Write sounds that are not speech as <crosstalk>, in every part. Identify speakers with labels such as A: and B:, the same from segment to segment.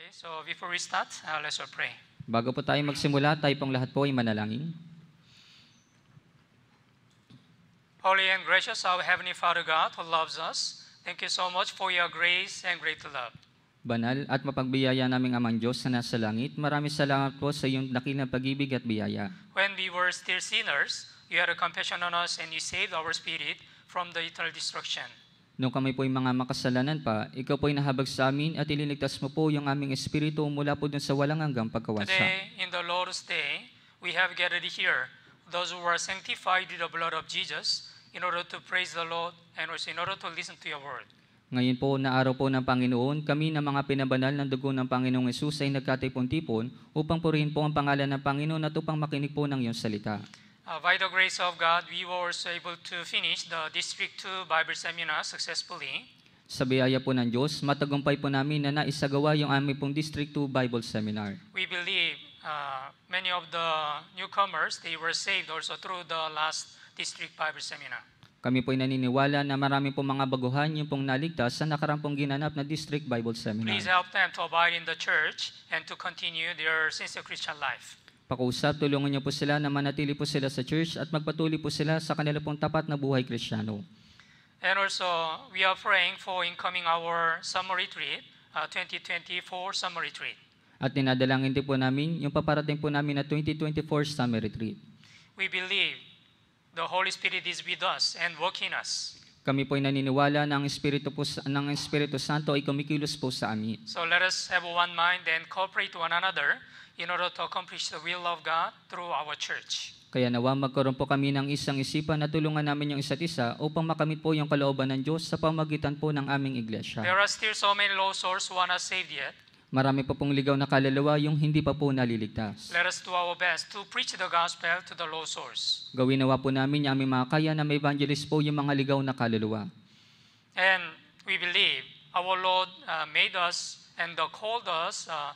A: Okay, so before we start, uh, let's all pray. Bago po tayo magsimula, tayo pong lahat po ay manalangin.
B: Holy and gracious, our Heavenly Father God who loves us, thank you so much for your grace and great love.
A: Banal at mapagbiyaya naming Amang Diyos na nasa langit, maraming salamat po sa iyong dakilang pag-ibig at biyaya.
B: When we were still sinners, you had a compassion on us and you saved our spirit from the eternal destruction.
A: Nung kami po ay mga makasalanan pa, ikaw po ay nahabag sa amin at ililigtas mo po yung aming espiritu mula po dun sa walang hanggang pagkawasa. Today,
B: in the Lord's Day, we have gathered here those who are sanctified in the blood of Jesus in order to praise the Lord and also in order to listen to your word.
A: Ngayon po na araw po ng Panginoon, kami na mga pinabanal ng dugo ng Panginoong Yesus ay nagkatipon-tipon upang purihin po ang pangalan ng Panginoon at upang makinig po ng iyong salita.
B: Uh, by the grace of God, we were also able to finish the District 2 Bible Seminar successfully.
A: Sa biyaya po ng Diyos, matagumpay po namin na naisagawa yung aming pong District 2 Bible Seminar.
B: We believe uh, many of the newcomers, they were saved also through the last District Bible Seminar.
A: Kami po'y naniniwala na marami pong mga baguhan yung pong naligtas sa nakarampong ginanap na District Bible Seminar. Please
B: help them to abide in the church and to continue their sincere Christian life.
A: Pakusap, tulungan niyo po sila na manatili po sila sa church at magpatuloy po sila sa kanila pong tapat na buhay kristyano.
B: And also, we are praying for incoming our summer retreat, uh, 2024 summer retreat.
A: At dinadalangin din po namin yung paparating po namin na 2024 summer retreat.
B: We believe the Holy Spirit is with us and working us.
A: Kami po ay naniniwala na ang Espiritu, po, ng Espiritu Santo ay kumikilos po sa amin.
B: So let us have one mind and cooperate one another in order to accomplish the will of God through our church.
A: Kaya nawa magkaroon po kami ng isang isipan na tulungan namin yung isa't isa upang makamit po yung kalooban ng Diyos sa pamagitan po ng aming iglesia. There are
B: still so many low souls who are not saved yet.
A: Marami pa pong ligaw na kaluluwa yung hindi pa po naliligtas.
B: Let us do our best to preach the gospel to the low souls.
A: Gawin nawa po namin yung aming mga kaya na may evangelist po yung mga ligaw na kaluluwa.
B: And we believe our Lord uh, made us and uh, called us uh,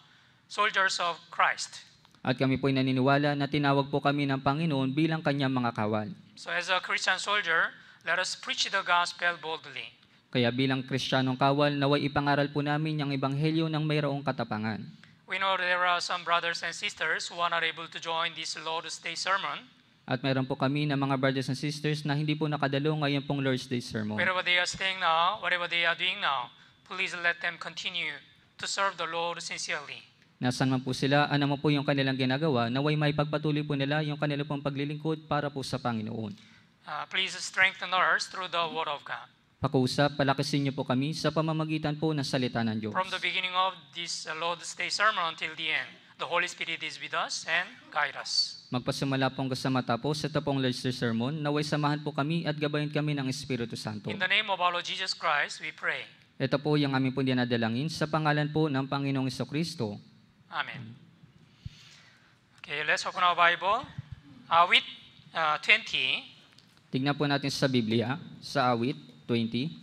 B: soldiers of Christ.
A: At kami po ay naniniwala na tinawag po kami ng Panginoon bilang kanyang mga kawal.
B: So as a Christian soldier, let us preach the gospel boldly.
A: Kaya bilang Kristiyanong kawal, naway ipangaral po namin ang ebanghelyo ng mayroong katapangan.
B: We know there are some brothers and sisters who are not able to join this Lord's Day sermon.
A: At mayroon po kami ng mga brothers and sisters na hindi po nakadalo ngayon pong Lord's Day sermon. Wherever
B: they are staying now, whatever they are doing now, please let them continue to serve the Lord sincerely.
A: Nasaan man po sila, ano man po yung kanilang ginagawa, naway may pagpatuloy po nila yung kanilang pong paglilingkod para po sa Panginoon.
B: Uh, please strengthen ours through the Word of God.
A: Pakuusap, palakasin niyo po kami sa pamamagitan po ng salita ng Diyos. From the
B: beginning of this uh, Lord's Day sermon until the end, the Holy Spirit is with us and guide us.
A: Magpasimula pong kasama tapos sa tapong Lord's sermon, naway samahan po kami at gabayan kami ng Espiritu Santo. In the
B: name of our Lord Jesus Christ, we pray.
A: Ito po yung aming po dinadalangin sa pangalan po ng Panginoong Kristo.
B: Amen. Okay, let's open our Bible. Uh, Awit uh, 20.
A: Tingnan po natin sa Biblia, sa Awit 20.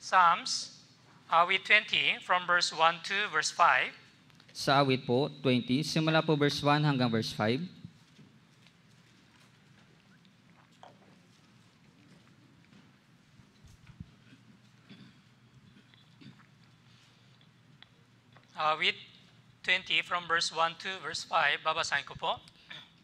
B: Psalms, Awit 20, from verse 1 to verse 5.
A: Sa Awit po, 20, simula po verse 1 hanggang verse 5.
B: awit uh, 20 from verse 1 to verse 5, babasahin ko po.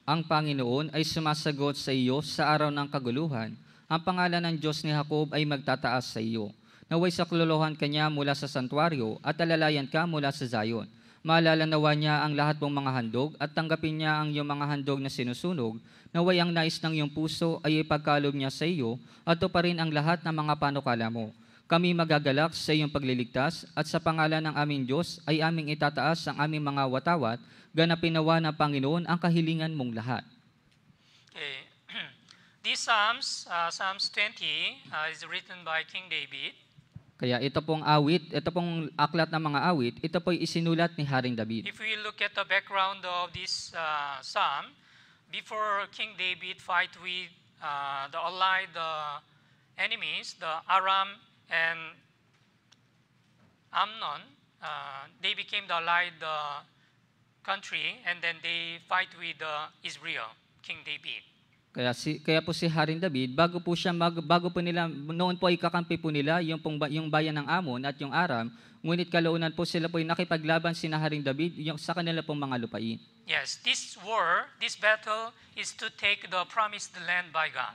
A: Ang Panginoon ay sumasagot sa iyo sa araw ng kaguluhan. Ang pangalan ng Diyos ni Jacob ay magtataas sa iyo. Naway saklolohan ka niya mula sa santuario at alalayan ka mula sa Zion. Maalala niya ang lahat mong mga handog at tanggapin niya ang iyong mga handog na sinusunog. Naway ang nais ng iyong puso ay ipagkalob niya sa iyo at tuparin ang lahat ng mga panukala mo kami magagalak sa iyong pagliligtas at sa pangalan ng aming Diyos ay aming itataas ang aming mga watawat, ganapinawa nawa ng Panginoon ang kahilingan mong lahat. Eh,
B: okay. <clears throat> This Psalms, uh, Psalms 20, uh, is written by King David.
A: Kaya ito pong awit, ito pong aklat ng mga awit, ito po'y isinulat ni Haring David. If we
B: look at the background of this uh, psalm, before King David fight with uh, the allied the enemies, the Aram And Amnon, uh, they became the allied uh, country and then they fight with uh, Israel, King David.
A: Kaya si kaya po si Haring David bago po siya mag, bago po nila noon po ay kakampi po nila yung pong, yung bayan ng Amon at yung Aram ngunit kalaunan po sila po ay nakipaglaban si Haring David yung sa kanila pong mga lupain.
B: Yes, this war, this battle is to take the promised land by God.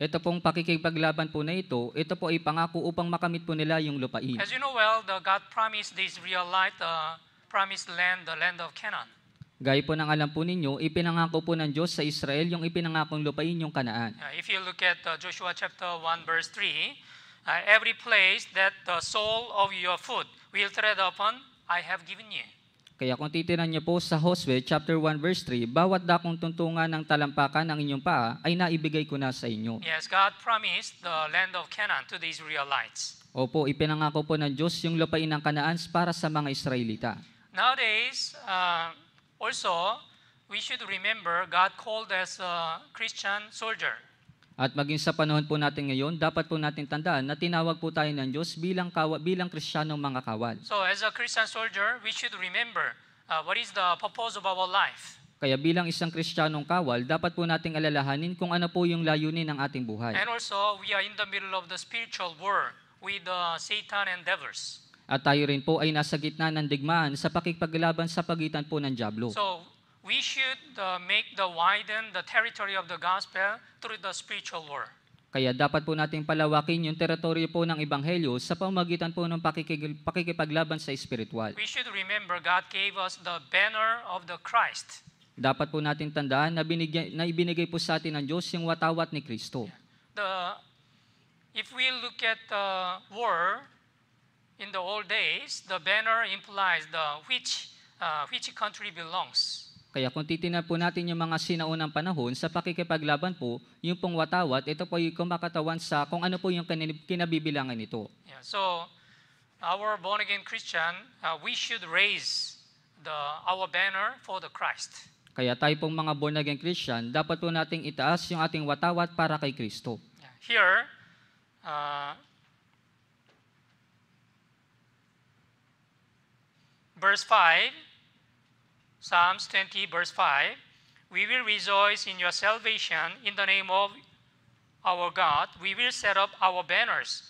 A: Ito pong pakikipaglaban po na ito, ito po ay pangako upang makamit po nila yung lupain. As
B: you know well, the God promised the Israelite uh, promised land, the land of Canaan.
A: Gaya po ng alam po ninyo, ipinangako po ng Diyos sa Israel yung ipinangakong lupain yung Kanaan.
B: Uh, if you look at uh, Joshua chapter 1 verse 3, uh, every place that the sole of your foot will tread upon, I have given you.
A: Kaya kung titinan niyo po sa Hosea chapter 1 verse 3, bawat dakong tuntungan ng talampakan ng inyong paa ay naibigay ko na sa inyo.
B: Yes, God promised the land of Canaan to the Israelites.
A: Opo, ipinangako po ng Diyos yung lupain ng Kanaan para sa mga Israelita.
B: Nowadays, uh, also, we should remember God called as a Christian soldier.
A: At maging sa panahon po natin ngayon, dapat po natin tandaan na tinawag po tayo ng Diyos bilang, kawa, bilang Kristiyanong mga kawal.
B: So as a Christian soldier, we should remember uh, what is the purpose of our life.
A: Kaya bilang isang Kristiyanong kawal, dapat po nating alalahanin kung ano po yung layunin ng ating buhay. And
B: also, we are in the middle of the spiritual war with the uh, Satan and
A: devils. At tayo rin po ay nasa gitna ng digmaan sa pakikipaglaban sa pagitan po ng Diablo.
B: So, we should uh, make the widen the territory of the gospel through the spiritual war.
A: Kaya dapat po nating palawakin yung teritoryo po ng Ebanghelyo sa pamagitan po ng pakikig- pakikipaglaban sa espiritual. We
B: should remember God gave us the banner of the Christ.
A: Dapat po natin tandaan na, binigay, na ibinigay po sa atin ng Diyos yung watawat ni Kristo.
B: The, if we look at the war in the old days, the banner implies the which, uh, which country belongs.
A: Kaya kung titingnan po natin yung mga sinaunang panahon, sa pakikipaglaban po, yung pong watawat, ito po yung kumakatawan sa kung ano po yung kinabibilangan nito.
B: Yeah, so, our born-again Christian, uh, we should raise the, our banner for the Christ.
A: Kaya tayo pong mga born-again Christian, dapat po nating itaas yung ating watawat para kay Kristo.
B: Yeah, here, uh, verse 5, Psalms 20 verse 5, we will rejoice in your salvation in the name of our God. We will set up our banners.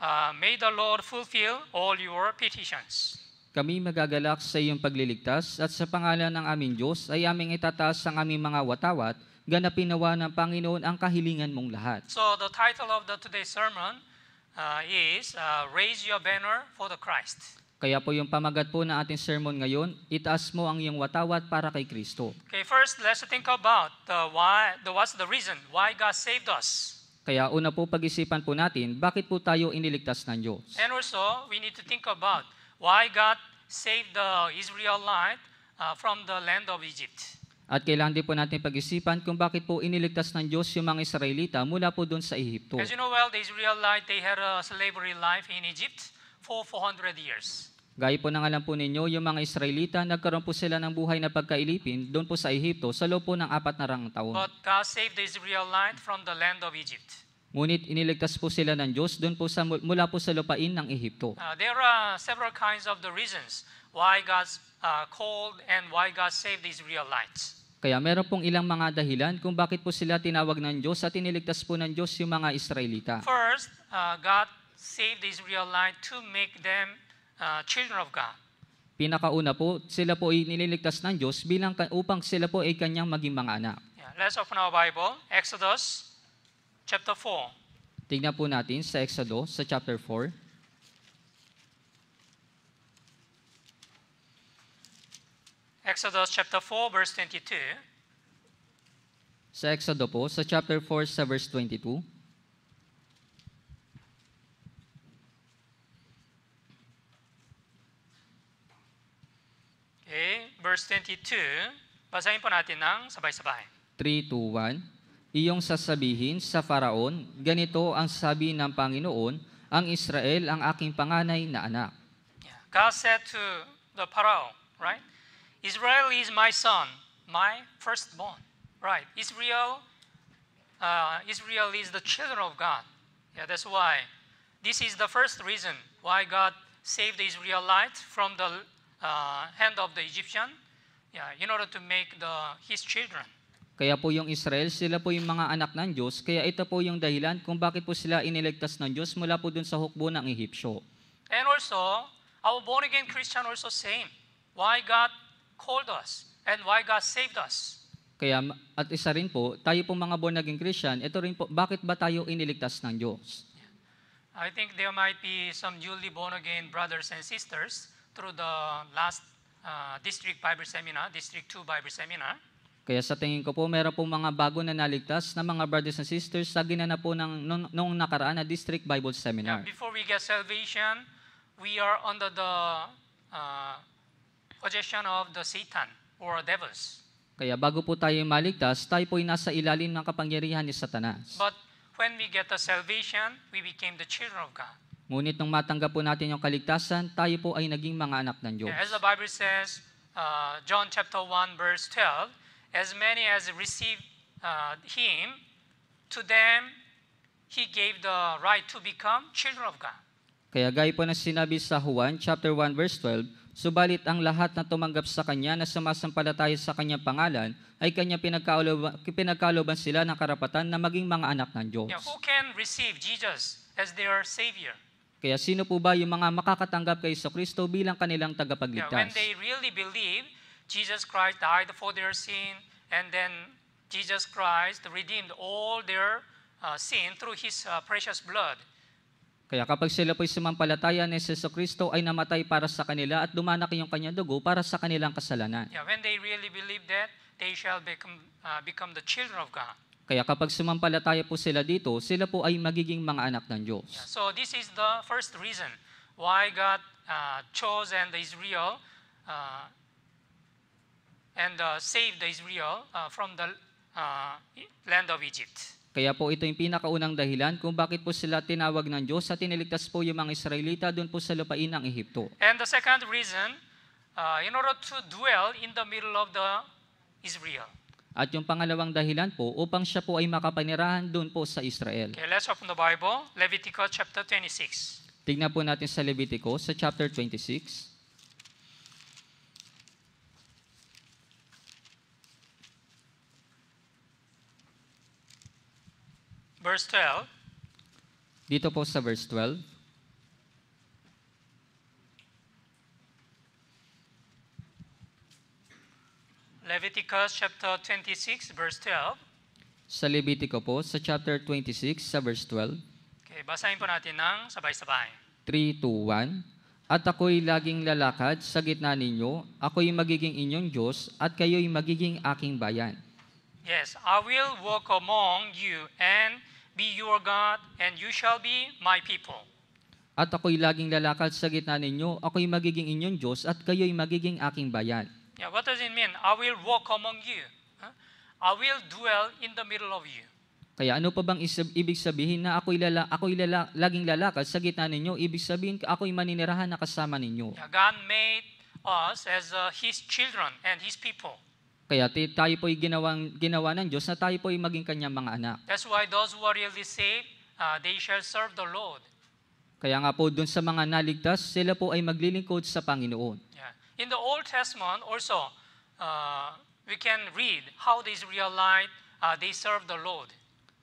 B: Uh, may the Lord fulfill all your petitions.
A: Kami magagalak sa iyong pagliligtas at sa pangalan ng aming Diyos ay aming itataas ang aming mga watawat, ganapin nawa ng Panginoon ang kahilingan mong lahat.
B: So the title of the today's sermon uh, is uh, Raise Your Banner for the Christ.
A: Kaya po yung pamagat po na ating sermon ngayon, itaas mo ang iyong watawat para kay Kristo.
B: Okay, first, let's think about the why, the what's the reason why God saved
A: us. Kaya una po pag-isipan po natin, bakit po tayo iniligtas ng Diyos?
B: And also, we need to think about why God saved the Israelite uh, from the land of Egypt.
A: At kailangan din po natin pag-isipan kung bakit po iniligtas ng Diyos yung mga Israelita mula po doon sa Ehipto. As you
B: know well, the Israelite, they had a slavery life in Egypt for 400 years.
A: Gaya po ng alam po ninyo, yung mga Israelita, nagkaroon po sila ng buhay na pagkailipin doon po sa Ehipto sa loob po ng apat na rang taon. But
B: God saved the Israelite from the land of Egypt.
A: Ngunit iniligtas po sila ng Diyos doon po sa, mula po sa lupain ng Ehipto.
B: Uh, there are several kinds of the reasons why God uh, called and why God saved the Israelites.
A: Kaya meron pong ilang mga dahilan kung bakit po sila tinawag ng Diyos at iniligtas po ng Diyos yung mga Israelita.
B: First, uh, God saved the Israelite to make them uh, children of God.
A: Pinakauna po, sila po ay nililigtas ng Diyos bilang upang sila po ay kanyang maging mga anak.
B: Yeah, let's open our Bible, Exodus chapter 4.
A: Tingnan po natin sa Exodus sa chapter 4.
B: Exodus chapter 4 verse 22.
A: Sa Exodus po, sa chapter 4 sa verse 22.
B: 22, basahin po natin ng sabay-sabay.
A: 3 2, 1. Iyong sasabihin sa Faraon, ganito ang sabi ng Panginoon, ang Israel ang aking panganay na anak.
B: Yeah. God said to the Pharaoh, right? Israel is my son, my firstborn. Right. Israel uh, Israel is the children of God. Yeah, that's why. This is the first reason why God saved the Israelites from the uh, hand of the Egyptian Yeah, in order to make the his children.
A: Kaya po yung Israel, sila po yung mga anak ng Diyos. Kaya ito po yung dahilan kung bakit po sila iniligtas ng Diyos mula po dun sa hukbo ng Ehipsyo.
B: And also, our born-again Christian also same. Why God called us and why God saved us.
A: Kaya, at isa rin po, tayo po mga born-again Christian, ito rin po, bakit ba tayo iniligtas ng Diyos?
B: I think there might be some newly born-again brothers and sisters through the last uh, District Bible Seminar, District 2 Bible Seminar.
A: Kaya sa tingin ko po, meron po mga bago na naligtas na mga brothers and sisters sa ginanap po ng noong nakaraan na District Bible Seminar. Yeah,
B: before we get salvation, we are under the uh, possession of the Satan or
A: devils. Kaya bago po tayo maligtas, tayo po ay nasa ilalim ng kapangyarihan ni Satanas.
B: But when we get the salvation, we became the children of God.
A: Ngunit nung matanggap po natin yung kaligtasan, tayo po ay naging mga anak ng Diyos. As
B: the Bible says, uh, John chapter 1 verse 12, as many as received uh, him, to them he gave the right to become children of God.
A: Kaya gaya po na sinabi sa Juan chapter 1 verse 12, subalit ang lahat na tumanggap sa kanya na sumasampalataya sa kanyang pangalan ay kanya pinagkaoloban, sila ng karapatan na maging mga anak ng Diyos. Yeah, who
B: can receive Jesus as their savior?
A: Kaya sino po ba yung mga makakatanggap kay Iso Kristo bilang kanilang tagapagligtas? Yeah, when they
B: really believe Jesus Christ died for their sin and then Jesus Christ redeemed all their uh, sin through His uh, precious blood.
A: Kaya kapag sila po'y sumampalataya ni Hesus Kristo ay namatay para sa kanila at dumanak yung kanyang dugo para sa kanilang kasalanan. Yeah,
B: when they really believe that, they shall become, uh, become the children of God.
A: Kaya kapag sumampalataya po sila dito, sila po ay magiging mga anak ng Diyos. Yeah,
B: so this is the first reason why God uh, chose and Israel uh, and uh, saved the Israel uh, from the uh, land of Egypt.
A: Kaya po ito yung pinakaunang dahilan kung bakit po sila tinawag ng Diyos at tiniligtas po yung mga Israelita doon po sa lupain ng Ehipto.
B: And the second reason, uh, in order to dwell in the middle of the Israel.
A: At yung pangalawang dahilan po, upang siya po ay makapanirahan doon po sa Israel. Okay,
B: let's open the Bible, Leviticus chapter 26.
A: Tingnan po natin sa Levitico, sa chapter 26.
B: Verse 12.
A: Dito po sa verse 12.
B: Leviticus chapter 26 verse 12.
A: Sa Levitico po, sa chapter 26 sa verse 12.
B: Okay, basahin po natin ng sabay-sabay.
A: 3, 2, 1. At ako'y laging lalakad sa gitna ninyo, ako'y magiging inyong Diyos, at kayo'y magiging aking bayan.
B: Yes, I will walk among you and be your God, and you shall be my people.
A: At ako'y laging lalakad sa gitna ninyo, ako'y magiging inyong Diyos, at kayo'y magiging aking bayan.
B: Yeah, what does it mean? I will walk among you. Huh? I will dwell in the middle of you.
A: Kaya ano pa bang isab- ibig sabihin na ako'y, lala- ako'y lala- laging lalakad sa gitna ninyo? Ibig sabihin, ako'y maninirahan na kasama ninyo. Yeah,
B: God made us as uh, His children and His people.
A: Kaya t- tayo po'y ginawang, ginawa ng Diyos na tayo po'y maging kanyang mga anak.
B: That's why those who are really saved, uh, they shall serve the Lord.
A: Kaya nga po doon sa mga naligtas, sila po ay maglilingkod sa Panginoon.
B: In the Old Testament also, uh, we can read how the Israelite, uh, they served the Lord.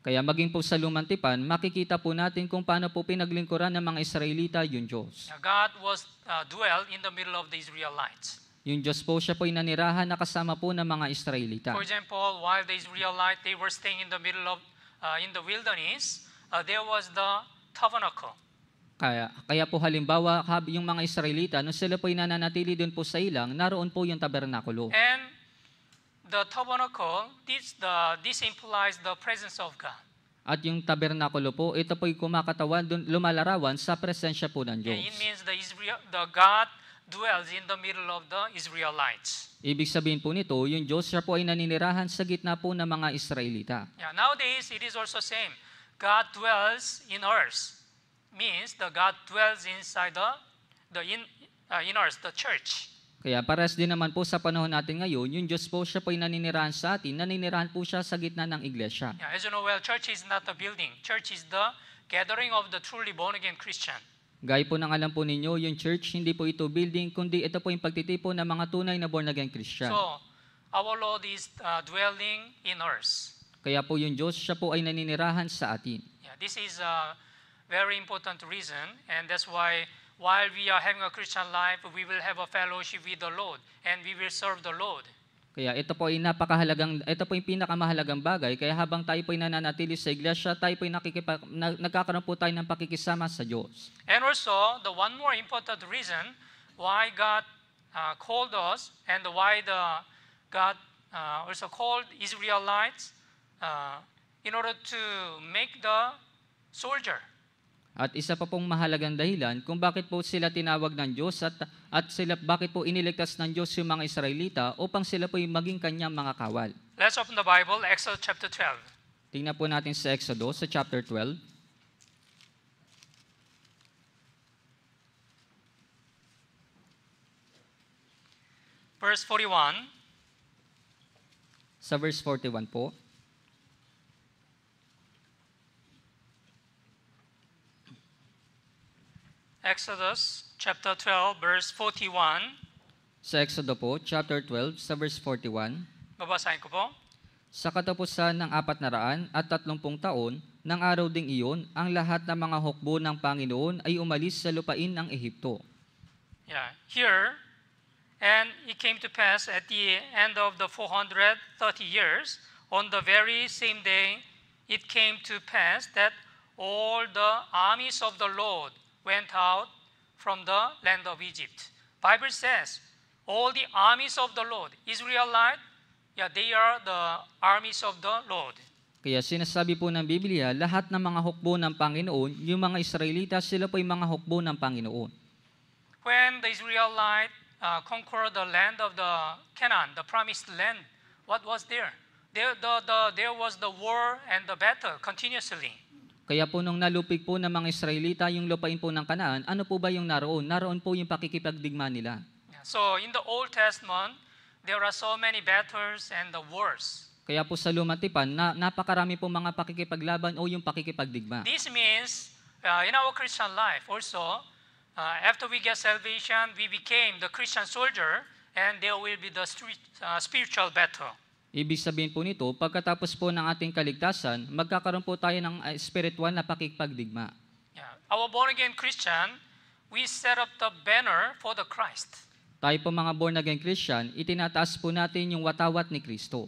A: Kaya maging po sa lumantipan, makikita po natin kung paano po pinaglingkuran ng mga Israelita yung Diyos.
B: God was uh, dwell in the middle of the Israelites.
A: Yung Diyos po siya po inanirahan na kasama po ng mga Israelita. For
B: example, while the Israelite they were staying in the middle of uh, in the wilderness, uh, there was the tabernacle.
A: Kaya, kaya po halimbawa, yung mga Israelita, nung sila po'y nananatili doon po sa ilang, naroon po yung tabernakulo.
B: And the tabernacle, this, the, this implies the presence of God.
A: At yung tabernakulo po, ito po'y kumakatawan, dun, lumalarawan sa presensya po ng Diyos. And it
B: means the, Israel, the God dwells in the middle of the Israelites.
A: Ibig sabihin po nito, yung Diyos siya po ay naninirahan sa gitna po ng mga Israelita.
B: Yeah, nowadays, it is also same. God dwells in earth means the God dwells inside the the in, uh, in ours, the church.
A: Kaya pares din naman po sa panahon natin ngayon, yung Diyos po siya po ay naninirahan sa atin, naninirahan po siya sa gitna ng iglesia. Yeah,
B: as you know well, church is not a building. Church is the gathering of the truly born again Christian.
A: Gaya po ng alam po ninyo, yung church hindi po ito building, kundi ito po yung pagtitipon ng mga tunay na born again Christian. So,
B: our Lord is uh, dwelling in us.
A: Kaya po yung Diyos siya po ay naninirahan sa atin.
B: Yeah, this is uh, very important reason. And that's why while we are having a Christian life, we will have a fellowship with the Lord and we will serve the Lord.
A: Kaya ito po ay napakahalagang, ito po yung pinakamahalagang bagay. Kaya habang tayo po ay nananatili sa iglesia, tayo po ay nakikipa, na, nagkakaroon po tayo ng pakikisama sa Diyos.
B: And also, the one more important reason why God uh, called us and why the God uh, also called Israelites uh, in order to make the soldier.
A: At isa pa pong mahalagang dahilan kung bakit po sila tinawag ng Diyos at, at sila, bakit po iniligtas ng Diyos yung mga Israelita upang sila po yung maging kanyang mga kawal.
B: Let's open the Bible, Exodus chapter 12.
A: Tingnan po natin sa Exodus, sa chapter 12.
B: Verse 41.
A: Sa verse 41 po.
B: Exodus chapter 12 verse 41.
A: Sa Exodo po, chapter 12 sa verse 41.
B: Babasahin ko po.
A: Sa katapusan ng apat na raan at tatlumpung taon, ng araw ding iyon, ang lahat ng mga hukbo ng Panginoon ay umalis sa lupain ng Ehipto.
B: Yeah, here, and it came to pass at the end of the 430 years, on the very same day, it came to pass that all the armies of the Lord went out from the land of Egypt. Bible says, all the armies of the Lord, Israelite, yeah, they are the armies of the Lord.
A: Kaya sinasabi po ng Biblia, lahat ng mga hukbo ng Panginoon, yung mga Israelita, sila po yung mga hukbo ng Panginoon.
B: When the Israelite uh, conquered the land of the Canaan, the promised land, what was there? There, the, the, there was the war and the battle continuously.
A: Kaya po nung nalupig po ng mga Israelita yung lupain po ng Kanaan, ano po ba yung naroon? Naroon po yung pakikipagdigma nila.
B: So in the Old Testament, there are so many battles and the wars.
A: Kaya po sa lumatipan, na, napakarami po mga pakikipaglaban o yung pakikipagdigma.
B: This means uh, in our Christian life also, uh, after we get salvation, we became the Christian soldier and there will be the street, uh, spiritual battle.
A: Ibig sabihin po nito, pagkatapos po ng ating kaligtasan, magkakaroon po tayo ng ah, spiritual na pakikipagdigma.
B: Yeah. Our born-again Christian, we set up the banner for the Christ.
A: Tayo po mga born-again Christian, itinataas po natin yung watawat ni Kristo.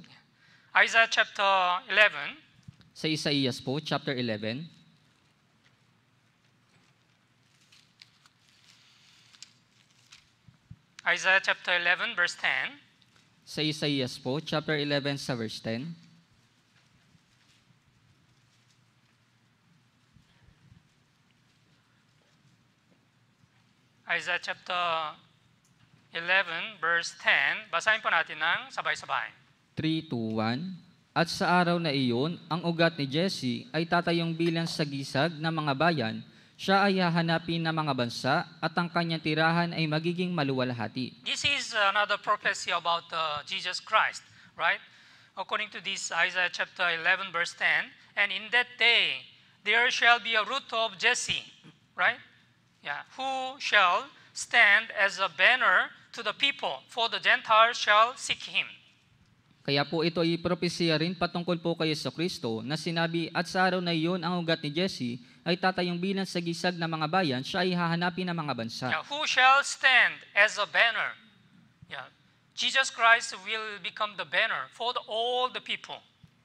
B: Isaiah chapter 11.
A: Sa Isaiah po, chapter 11.
B: Isaiah chapter 11, verse 10
A: sa Isaias po, chapter 11 sa verse 10.
B: Isaiah chapter 11 verse 10, basahin po natin ng sabay-sabay.
A: 3 to 1. At sa araw na iyon, ang ugat ni Jesse ay tatayong bilang sa gisag ng mga bayan, siya ay hahanapin ng mga bansa at ang kanyang tirahan ay magiging maluwalhati.
B: This is another prophecy about uh, Jesus Christ, right? According to this Isaiah chapter 11, verse 10, and in that day there shall be a root of Jesse, right? Yeah, who shall stand as a banner to the people, for the Gentiles shall seek him.
A: Kaya po ito ay propesya rin patungkol po kay sa Kristo na sinabi at sa araw na iyon ang ugat ni Jesse ay tatayong bilang sa gisag ng mga bayan, siya ay hahanapin ng mga bansa. Now, who
B: shall stand as a banner Jesus Christ will become the banner for the, all the people.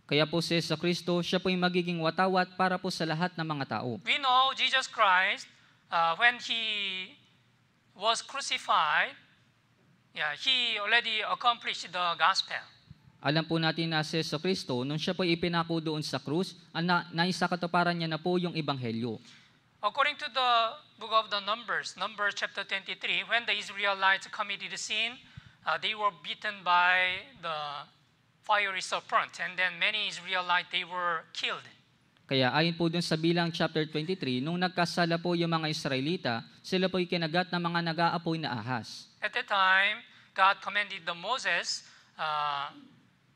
A: Kaya po si sa Kristo, siya po yung magiging watawat para po sa lahat ng mga tao.
B: We know Jesus Christ, uh, when He was crucified, yeah, He already accomplished the gospel.
A: Alam po natin na si Yeso Kristo, nung siya po ipinako doon sa krus, ah, na, naisakatuparan niya na po yung ebanghelyo.
B: According to the book of the Numbers, Numbers chapter 23, when the Israelites committed sin, uh, they were beaten by the fiery serpent and then many Israelites they were killed.
A: Kaya ayon po dun sa bilang chapter 23, nung nagkasala po yung mga Israelita, sila po'y kinagat ng mga nag-aapoy na ahas.
B: At that time, God commanded the Moses uh,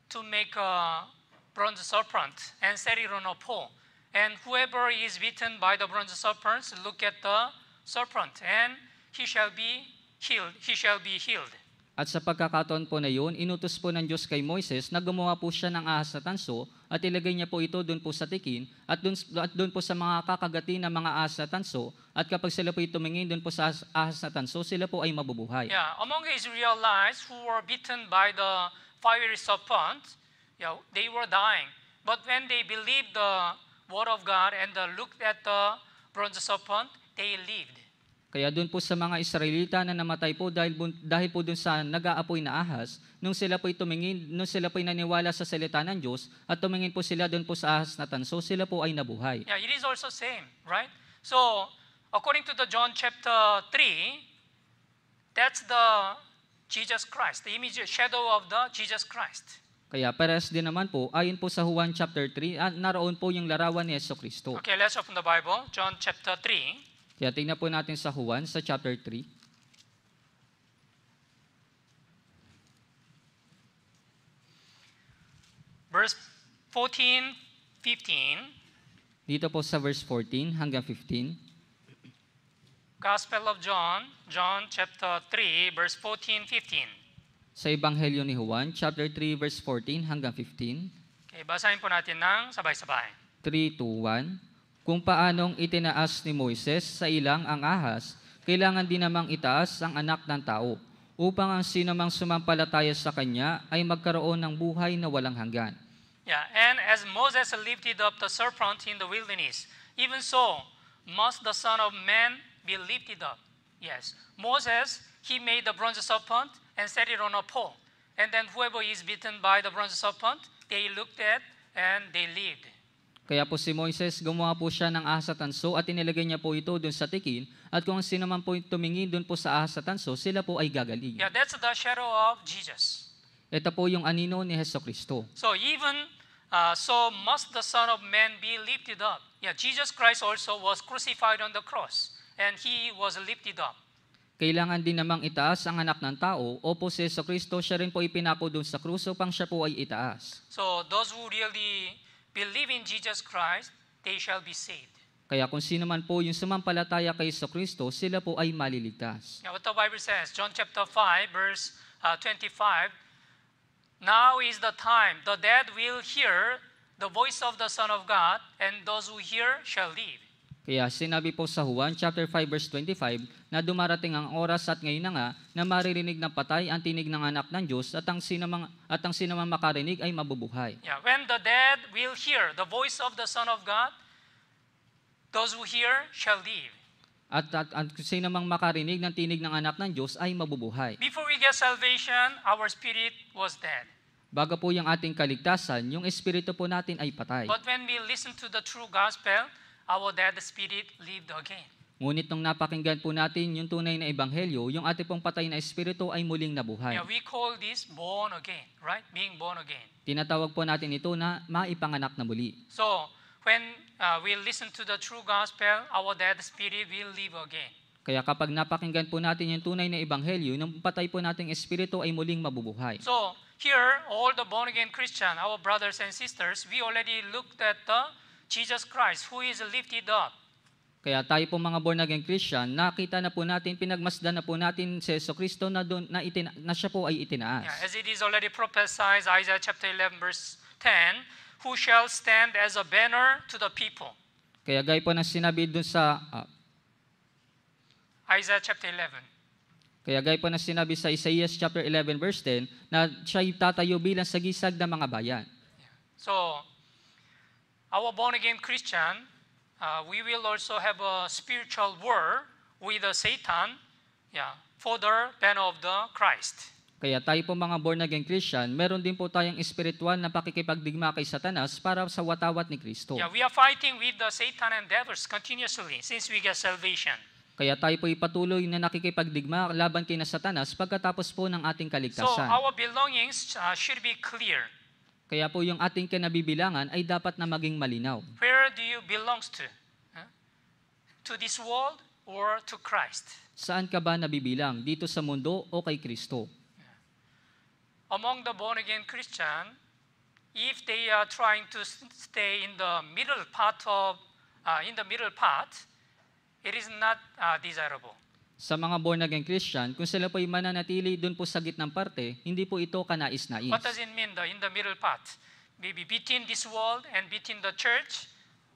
B: to make a bronze serpent and set it on a pole. And whoever is bitten by the bronze serpent, look at the serpent, and he shall be healed. He shall be healed.
A: At sa pagkakataon po na yun, inutos po ng Diyos kay Moises na gumawa po siya ng ahas na tanso at ilagay niya po ito doon po sa tikin at doon, at doon po sa mga kakagati ng mga ahas na tanso at kapag sila po tumingin doon po sa ahas na tanso, sila po ay mabubuhay. Yeah,
B: among Israelites who were bitten by the fiery serpent, you know, they were dying. But when they believed the word of God and they looked at the bronze serpent, they lived.
A: Kaya doon po sa mga Israelita na namatay po dahil, dahil po doon sa nag-aapoy na ahas, nung sila po'y tumingin, nung sila po'y naniwala sa salita ng Diyos, at tumingin po sila doon po sa ahas na tanso, sila po ay nabuhay. Yeah,
B: it is also same, right? So, according to the John chapter 3, that's the Jesus Christ, the image, shadow of the Jesus Christ.
A: Kaya pares din naman po, ayon po sa Juan chapter 3, ah, naroon po yung larawan ni Yeso Kristo.
B: Okay, let's open the Bible, John chapter 3.
A: Kaya tingnan po natin sa Juan, sa chapter 3.
B: Verse 14, 15.
A: Dito po sa verse 14 hanggang 15.
B: Gospel of John, John chapter 3, verse 14, 15.
A: Sa Ebanghelyo ni Juan, chapter 3, verse 14 hanggang 15.
B: Okay, basahin po natin ng sabay-sabay.
A: 3 to 1 kung paanong itinaas ni Moises sa ilang ang ahas, kailangan din namang itaas ang anak ng tao upang ang sinamang sumampalataya sa kanya ay magkaroon ng buhay na walang hanggan.
B: Yeah, and as Moses lifted up the serpent in the wilderness, even so must the Son of Man be lifted up. Yes, Moses, he made the bronze serpent and set it on a pole. And then whoever is bitten by the bronze serpent, they looked at and they lived.
A: Kaya po si Moises gumawa po siya ng ahas at anso at inilagay niya po ito doon sa tikin at kung sino man po tumingin doon po sa ahas at anso, sila po ay gagaling.
B: Yeah, that's the shadow of Jesus.
A: Ito po yung anino ni Heso Kristo.
B: So even uh, so must the Son of Man be lifted up. Yeah, Jesus Christ also was crucified on the cross and he was lifted up.
A: Kailangan din namang itaas ang anak ng tao, opo si Heso Kristo, siya rin po ipinako doon sa krus upang siya po ay itaas.
B: So those who really believe in Jesus Christ, they shall be saved.
A: Kaya kung sino man po yung sumampalataya kay Iso Kristo, sila po ay maliligtas.
B: Now what the Bible says, John chapter 5 verse uh, 25, Now is the time the dead will hear the voice of the Son of God, and those who hear shall live.
A: Kaya sinabi po sa Juan chapter 5 verse 25 na dumarating ang oras at ngayon na nga na maririnig ng patay ang tinig ng anak ng Diyos at ang sinamang at ang sinamang makarinig ay mabubuhay.
B: Yeah, when the dead will hear the voice of the Son of God, those who hear shall live.
A: At, at, at sinamang makarinig ng tinig ng anak ng Diyos ay mabubuhay.
B: Before we get salvation, our spirit was dead.
A: Bago po yung ating kaligtasan, yung espiritu po natin ay patay. But
B: when we listen to the true gospel, our dead spirit lived again.
A: Ngunit nung napakinggan po natin yung tunay na ebanghelyo, yung ating pong patay na espiritu ay muling nabuhay. Yeah, we
B: call this born again, right? Being born again.
A: Tinatawag po natin ito na maipanganak na muli.
B: So, when uh, we listen to the true gospel, our dead spirit will live again.
A: Kaya kapag napakinggan po natin yung tunay na ebanghelyo, yung patay po nating espiritu ay muling mabubuhay. So,
B: here, all the born again Christian, our brothers and sisters, we already looked at the Jesus Christ, who is lifted up.
A: Kaya tayo po mga born again Christian, nakita na po natin, pinagmasdan na po natin si Yeso Kristo na, doon, na, itina, na siya po ay itinaas. Yeah,
B: as it is already prophesied, Isaiah chapter 11 verse 10, who shall stand as a banner to the people.
A: Kaya gaya po ng sinabi doon sa uh,
B: Isaiah chapter 11.
A: Kaya gaya po ng sinabi sa Isaiah chapter 11 verse 10 na siya tatayo bilang sagisag ng mga bayan.
B: So, our born again Christian, uh, we will also have a spiritual war with the uh, Satan yeah, for the banner of the Christ.
A: Kaya tayo po mga born again Christian, meron din po tayong espiritual na pakikipagdigma kay Satanas para sa watawat ni Kristo. Yeah, we
B: are fighting with the Satan and devils continuously since we get salvation.
A: Kaya tayo po ipatuloy na nakikipagdigma laban kay na Satanas pagkatapos po ng ating kaligtasan. So our
B: belongings uh, should be clear.
A: Kaya po yung ating kinabibilangan ay dapat na maging malinaw.
B: Where do you belongs to? Huh? To this world or to Christ?
A: Saan ka ba nabibilang? Dito sa mundo o kay Kristo?
B: Yeah. Among the born again Christian, if they are trying to stay in the middle part of uh, in the middle part, it is not uh, desirable
A: sa mga born again Christian, kung sila po ay mananatili doon po sa gitnang parte, hindi po ito kanais-nais. What does
B: it mean though, in the middle part? Maybe between this world and between the church,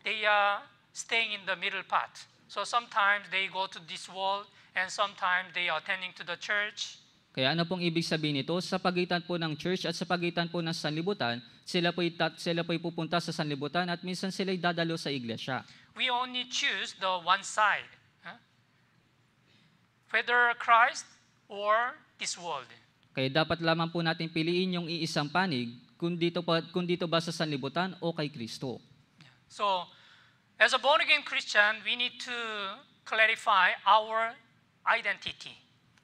B: they are staying in the middle part. So sometimes they go to this world and sometimes they are attending to the church.
A: Kaya ano pong ibig sabihin nito? Sa pagitan po ng church at sa pagitan po ng sanlibutan, sila po tat, sila po'y pupunta sa sanlibutan at minsan sila'y dadalo sa iglesia.
B: We only choose the one side whether Christ or this world.
A: Kaya dapat lamang po natin piliin yung iisang panig kung dito, pa, kung dito ba sa sanlibutan o kay Kristo.
B: So, as a born-again Christian, we need to clarify our identity.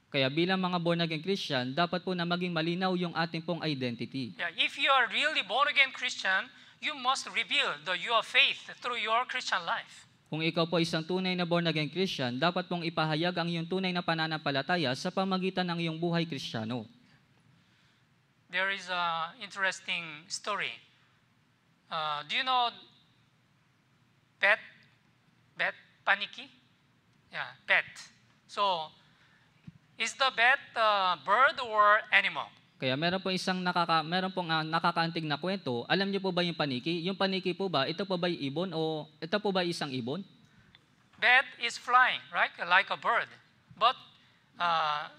A: Kaya bilang mga born again Christian, dapat po na maging malinaw yung ating pong identity.
B: Yeah, if you are really born again Christian, you must reveal the, your faith through your Christian
A: life. Kung ikaw po isang tunay na born again Christian, dapat pong ipahayag ang iyong tunay na pananampalataya sa pamagitan ng iyong buhay Kristiyano.
B: There is a interesting story. Uh, do you know Beth? Beth Paniki? Yeah, Beth. So, is the Beth a bird or animal?
A: Kaya meron po isang nakaka meron pong uh, nakakaantig na kwento. Alam niyo po ba yung paniki? Yung paniki po ba ito po ba yung ibon o ito po ba isang ibon?
B: That is flying, right? Like a bird. But uh,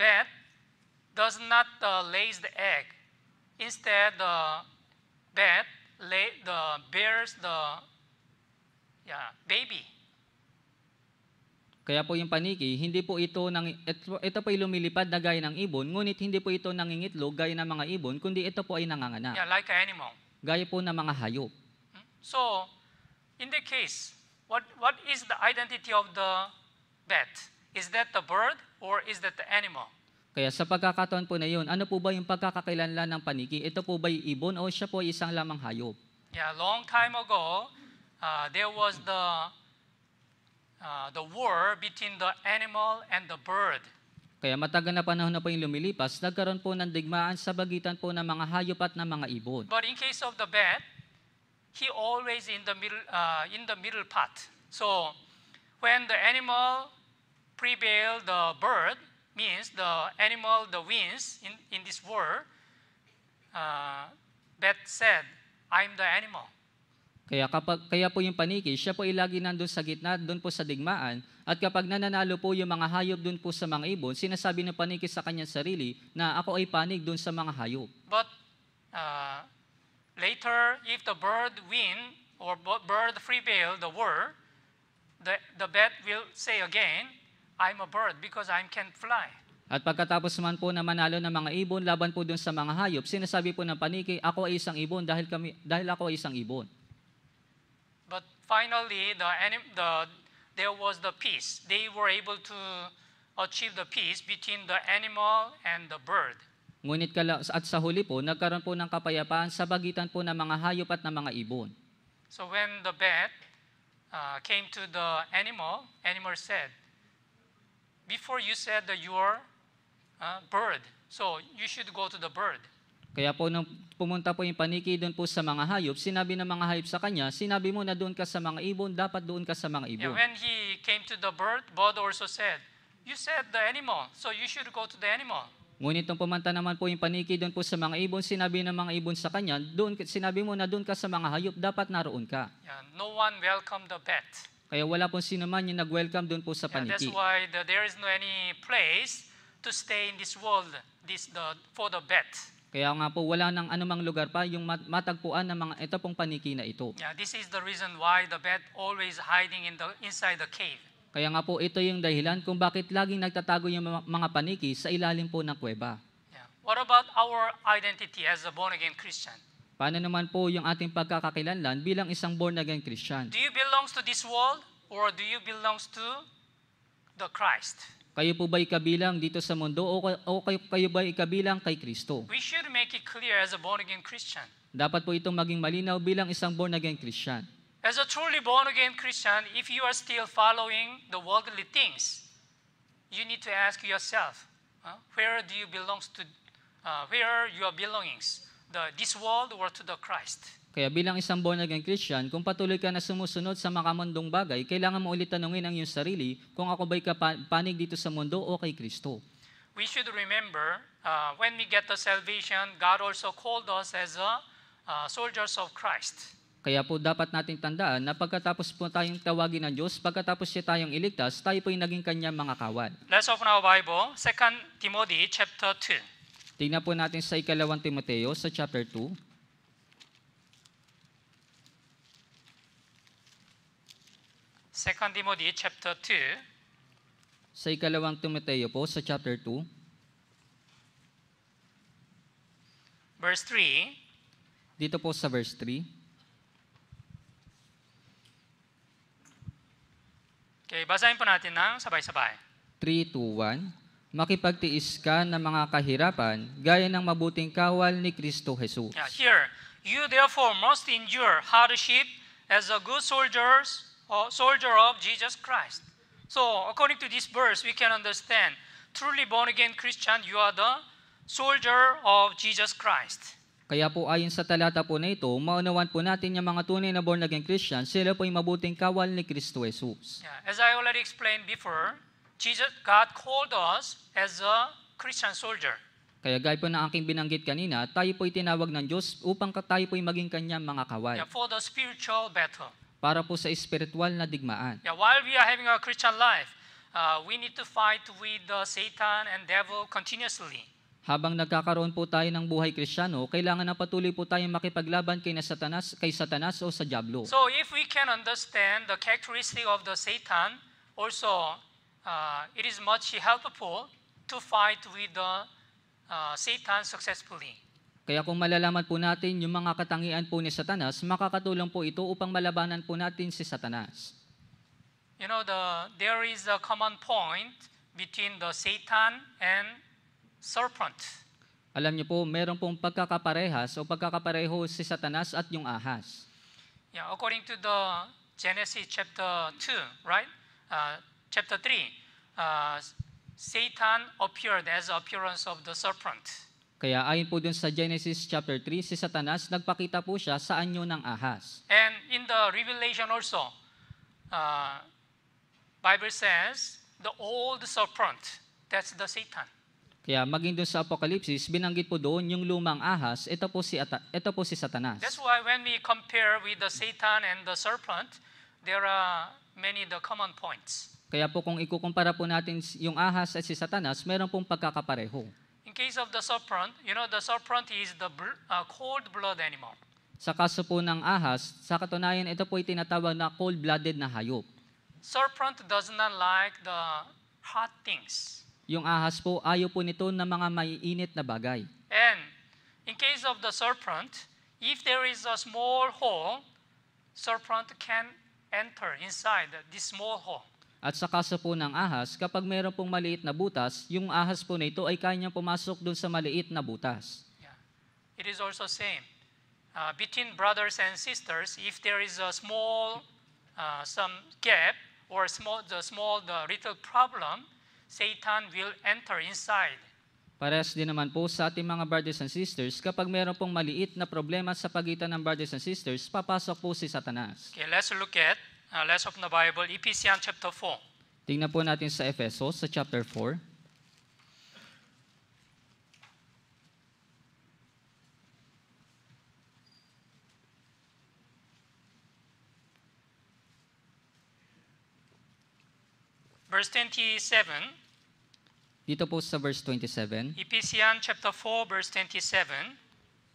B: that does not uh, lays the egg. Instead, uh, that lay the bears the yeah, baby.
A: Kaya po yung paniki, hindi po ito, nang, ito, ito po ay lumilipad na gaya ng ibon, ngunit hindi po ito nangingitlog gaya ng mga ibon, kundi ito po ay nanganganak. Yeah, like an animal. Gaya po ng mga hayop. Hmm?
B: So, in the case, what, what is the identity of the bat? Is that the bird or is that the animal?
A: Kaya sa pagkakataon po na yun, ano po ba yung pagkakakilanlan ng paniki? Ito po ba ibon o siya po ay isang lamang hayop?
B: Yeah, long time ago, uh, there was the Uh, the war between the animal and the bird.
A: Kaya matagal na panahon na po yung lumilipas, nagkaroon po ng digmaan sa bagitan po ng mga hayop at ng mga ibon.
B: But in case of the bat, he always in the middle, uh, in the middle part. So when the animal prevail the bird, means the animal the wins in, in this war, uh, bat said, I'm the animal.
A: Kaya, kapag, kaya po yung paniki, siya po ay lagi nandun sa gitna, doon po sa digmaan. At kapag nananalo po yung mga hayop doon po sa mga ibon, sinasabi ng paniki sa kanyang sarili na ako ay panig doon sa mga hayop.
B: But uh, later, if the bird win or bird prevail the war, the, the bat will say again, I'm a bird because I can fly.
A: At pagkatapos man po na manalo ng mga ibon laban po doon sa mga hayop, sinasabi po ng paniki, ako ay isang ibon dahil kami dahil ako ay isang ibon.
B: finally, the, the, there was the peace. They were able to achieve the peace between the animal and the bird.
A: Ngunit kala, at sa huli po, nagkaroon po ng kapayapaan sa pagitan po ng mga hayop at ng mga ibon.
B: So when the bat uh, came to the animal, animal said, Before you said that you are a bird, so you should go to the bird.
A: Kaya po nung pumunta po yung paniki doon po sa mga hayop, sinabi ng mga hayop sa kanya, sinabi mo na doon ka sa mga ibon, dapat doon ka sa mga ibon. And
B: when he came to the bird, bird also said, you said the animal, so you should go to the animal.
A: Ngunit nung pumunta naman po yung paniki doon po sa mga ibon, sinabi ng mga ibon sa kanya, doon, sinabi mo na doon ka sa mga hayop, dapat naroon ka.
B: Yeah, no one welcomed the pet.
A: Kaya wala pong sino man yung nag-welcome doon po sa paniki. Yeah, that's why
B: the, there is no any place to stay in this world this, the, for the bet.
A: Kaya nga po wala ng anumang lugar pa yung matagpuan ng mga ito pong paniki na ito. Yeah,
B: this is the reason why the bat always hiding in the inside the cave.
A: Kaya nga po ito yung dahilan kung bakit laging nagtatago yung mga paniki sa ilalim po ng kuweba.
B: Yeah. What about our identity as a born again Christian?
A: Paano naman po yung ating pagkakakilanlan bilang isang born again Christian? Do
B: you belongs to this world or do you belongs to the Christ?
A: Kayo po ba'y kabilang dito sa mundo o, o kayo, kayo ba'y kabilang kay Kristo?
B: We should make it clear as a born-again Christian.
A: Dapat po itong maging malinaw bilang isang born-again Christian.
B: As a truly born-again Christian, if you are still following the worldly things, you need to ask yourself, uh, where do you belongs to, uh, where your belongings, the, this world or to the Christ?
A: Kaya bilang isang born again Christian, kung patuloy ka na sumusunod sa makamundong bagay, kailangan mo ulit tanungin ang iyong sarili kung ako ba'y panig dito sa mundo o kay Kristo.
B: We should remember uh, when we get the salvation, God also called us as a uh, uh, soldiers of Christ.
A: Kaya po dapat nating tandaan na pagkatapos po tayong tawagin ng Diyos, pagkatapos siya tayong iligtas, tayo po naging kanyang mga kawal.
B: Let's open our Bible, 2 Timothy chapter 2.
A: Tingnan po natin sa ikalawang Timoteo sa chapter 2.
B: 2 Timothy chapter 2.
A: Sa ikalawang Timoteo po, sa chapter 2.
B: Verse 3.
A: Dito po sa verse 3.
B: Okay, basahin po natin ng sabay-sabay.
A: 3 2, 1. Makipagtiis ka ng mga kahirapan gaya ng mabuting kawal ni Kristo Jesus. Yeah,
B: here, you therefore must endure hardship as a good soldiers uh, soldier of Jesus Christ. So, according to this verse, we can understand truly born again Christian, you are the soldier of Jesus Christ.
A: Kaya po ayon sa talata po na ito, maunawan po natin yung mga tunay na born again Christian, sila po yung mabuting kawal ni Kristo Jesus. Yeah,
B: as I already explained before, Jesus, God called us as a Christian soldier.
A: Kaya gaya po na aking binanggit kanina, tayo po'y tinawag ng Diyos upang tayo po'y maging kanyang mga kawal. Yeah,
B: for the spiritual battle
A: para po sa spiritual na digmaan.
B: Yeah, while we are having a Christian life, uh, we need to fight with the Satan and devil continuously.
A: Habang nagkakaroon po tayo ng buhay Kristiyano, kailangan na patuloy po tayong makipaglaban kay Satanas, kay Satanas o sa Diablo. So
B: if we can understand the characteristic of the Satan, also uh, it is much helpful to fight with the uh, Satan successfully.
A: Kaya kung malalaman po natin yung mga katangian po ni Satanas, makakatulong po ito upang malabanan po natin si Satanas.
B: You know, the, there is a common point between the Satan and serpent.
A: Alam niyo po, meron pong pagkakaparehas o pagkakapareho si Satanas at yung ahas.
B: Yeah, according to the Genesis chapter 2, right? Uh, chapter 3, uh, Satan appeared as appearance of the serpent.
A: Kaya ayon po dun sa Genesis chapter 3, si Satanas nagpakita po siya sa anyo ng ahas.
B: And in the Revelation also, uh, Bible says, the old serpent, that's the Satan.
A: Kaya maging dun sa Apokalipsis, binanggit po doon yung lumang ahas, ito po si, ata, ito po si Satanas. That's
B: why when we compare with the Satan and the serpent, there are many the common points.
A: Kaya po kung ikukumpara po natin yung ahas at si Satanas, meron pong pagkakapareho.
B: In case of the serpent, you know, the serpent is the uh, cold blooded animal.
A: Sa kaso po ng ahas, sa katunayan ito po ay tinatawag na cold-blooded na hayop.
B: Serpent does not like the hot
A: things. Yung ahas po, ayaw po nito ng mga maiinit na bagay.
B: And in case of the serpent, if there is a small hole, serpent can enter inside this small hole.
A: At sa kaso po ng ahas, kapag meron pong maliit na butas, yung ahas po na ito ay kaya niyang pumasok doon sa maliit na butas. Yeah.
B: It is also same. Uh, between brothers and sisters, if there is a small uh, some gap or small the small the little problem, Satan will enter inside.
A: Parehas din naman po sa ating mga brothers and sisters, kapag meron pong maliit na problema sa pagitan ng brothers and sisters, papasok po si Satanas.
B: Okay, let's look at Uh, let's open the Bible, Ephesians chapter 4.
A: Tingnan po natin sa Efeso sa chapter 4.
B: Verse 27.
A: Dito po sa verse 27.
B: Ephesians chapter 4 verse 27.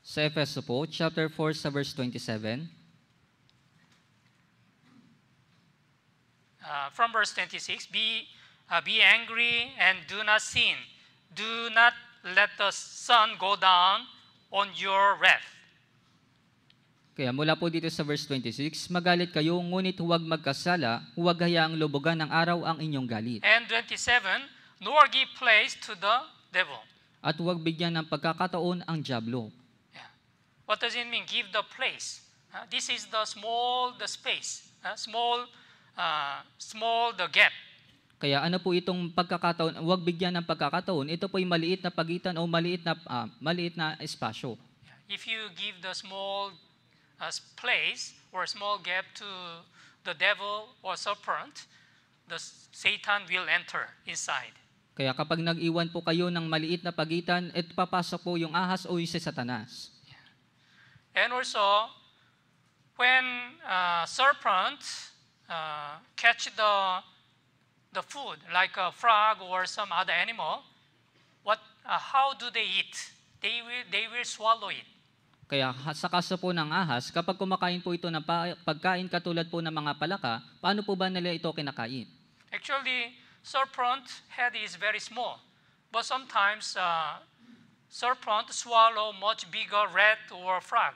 A: Sa Efeso po, chapter 4 sa verse 27.
B: uh, from verse 26, be, uh, be angry and do not sin. Do not let the sun go down on your wrath.
A: Kaya mula po dito sa verse 26, magalit kayo, ngunit huwag magkasala, huwag hayaang lubugan ng araw ang inyong galit.
B: And 27, nor give place to the devil.
A: At huwag bigyan ng pagkakataon ang Diablo. Yeah.
B: What does it mean, give the place? Uh, this is the small, the space, uh, small uh, small the gap.
A: Kaya ano po itong pagkakataon, huwag bigyan ng pagkakataon. Ito po ay maliit na pagitan o maliit na uh, maliit na espasyo.
B: If you give the small uh, place or small gap to the devil or serpent, the Satan will enter inside.
A: Kaya kapag nag-iwan po kayo ng maliit na pagitan, at papasok po yung ahas o yung si Satanas.
B: Yeah. And also, when uh, serpent uh, catch the, the food, like a frog or some other animal, what, uh, how do they eat? They will, they will swallow it.
A: Kaya sa kaso po ng ahas, kapag kumakain po ito ng pagkain katulad po ng mga palaka, paano po ba nila ito kinakain?
B: Actually, serpent head is very small. But sometimes uh, serpent swallow much bigger rat or frog.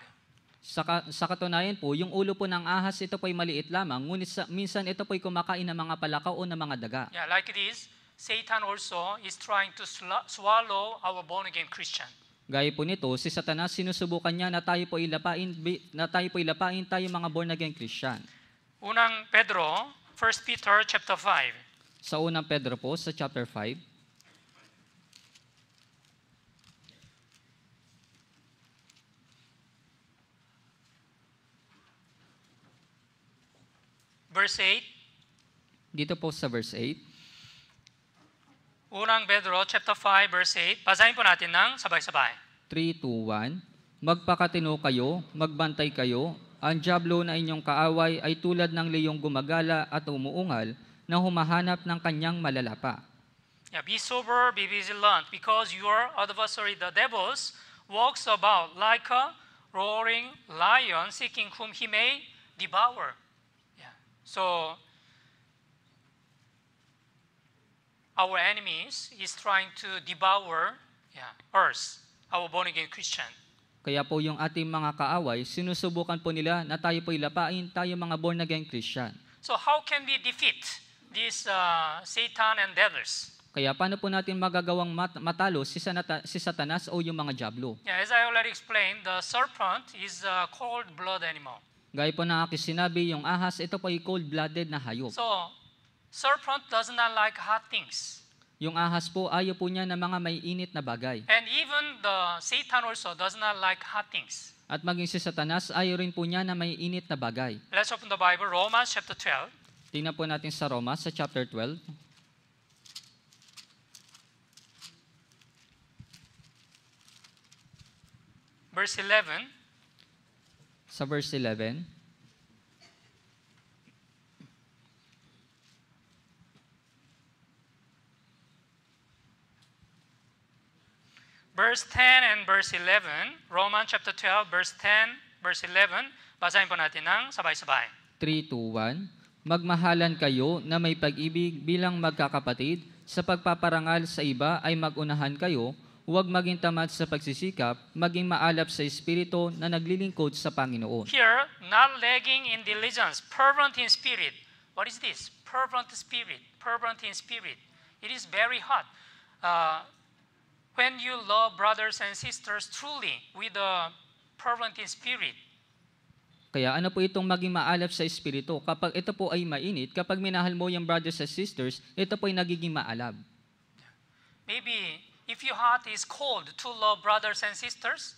A: Sa, ka, sa katunayan po, yung ulo po ng ahas, ito po'y maliit lamang, ngunit sa, minsan ito po'y kumakain ng mga palakaw o ng mga daga.
B: Yeah, like this, Satan also is trying to swallow our born-again Christian.
A: Gaya po nito, si Satanas sinusubukan niya na tayo po ilapain, na tayo po ilapain tayo mga born-again Christian.
B: Unang Pedro, 1 Peter chapter 5.
A: Sa unang Pedro po, sa chapter 5.
B: Verse 8.
A: Dito po sa verse 8.
B: Unang Pedro, chapter 5, verse 8. Basahin po natin ng sabay-sabay.
A: 3, 2, 1. Magpakatino kayo, magbantay kayo. Ang jablo na inyong kaaway ay tulad ng leyong gumagala at umuungal na humahanap ng kanyang malalapa.
B: Yeah, be sober, be vigilant, because your adversary, the devils, walks about like a roaring lion seeking whom he may devour. So our enemies is trying to devour yeah, us, our born again Christian.
A: Kaya po yung ating mga kaaway, sinusubukan po nila na tayo po ilapain tayo mga born again Christian.
B: So how can we defeat this uh, Satan and devils?
A: Kaya paano po natin magagawang mat- matalo si, sanata- si Satanas o yung mga jablo?
B: Yeah, as I already explained, the serpent is a cold blood animal.
A: Gaya po ng aking sinabi, yung ahas, ito po ay cold-blooded na hayop. So,
B: serpent does not like hot things.
A: Yung ahas po, ayaw po niya ng mga may init na bagay.
B: And even the Satan also does not like hot things.
A: At maging si Satanas, ayaw rin po niya na may init na bagay.
B: Let's open the Bible, Romans chapter 12.
A: Tingnan po natin sa Roma sa chapter 12.
B: Verse 11
A: sa verse 11.
B: Verse 10 and verse 11, Romans chapter 12, verse 10, verse 11, basahin po natin ng sabay-sabay.
A: 3, 2, 1. Magmahalan kayo na may pag-ibig bilang magkakapatid, sa pagpaparangal sa iba ay magunahan kayo, huwag maging tamad sa pagsisikap, maging maalap sa espiritu na naglilingkod sa Panginoon.
B: Here, not lagging in diligence, fervent in spirit. What is this? Fervent spirit, fervent in spirit. It is very hot. Uh, when you love brothers and sisters truly with a fervent in spirit,
A: kaya ano po itong maging maalap sa espiritu? Kapag ito po ay mainit, kapag minahal mo yung brothers and sisters, ito po ay nagiging maalab.
B: Maybe If your heart is cold to love brothers and sisters,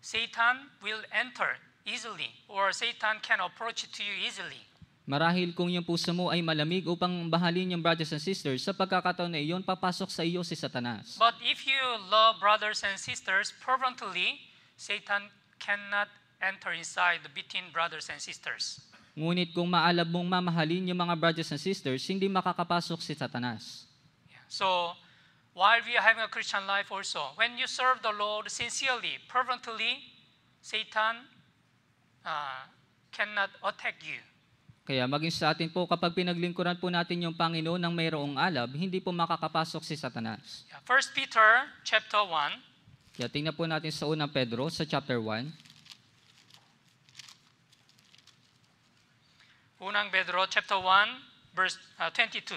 B: Satan will enter easily or Satan can approach to you easily.
A: Marahil kung yung puso mo ay malamig upang bahalin yung brothers and sisters, sa pagkakataon na iyon, papasok sa iyo si Satanas.
B: But if you love brothers and sisters fervently, Satan cannot enter inside between brothers and sisters.
A: Ngunit kung maalab mong mamahalin yung mga brothers and sisters, hindi makakapasok si Satanas.
B: So, while we are having a Christian life also. When you serve the Lord sincerely, fervently, Satan uh, cannot attack you.
A: Kaya maging sa atin po, kapag pinaglingkuran po natin yung Panginoon ng mayroong alab, hindi po makakapasok si Satanas.
B: 1 Peter chapter 1.
A: Kaya tingnan po natin sa unang Pedro sa chapter 1.
B: Unang Pedro chapter 1 verse uh, 22.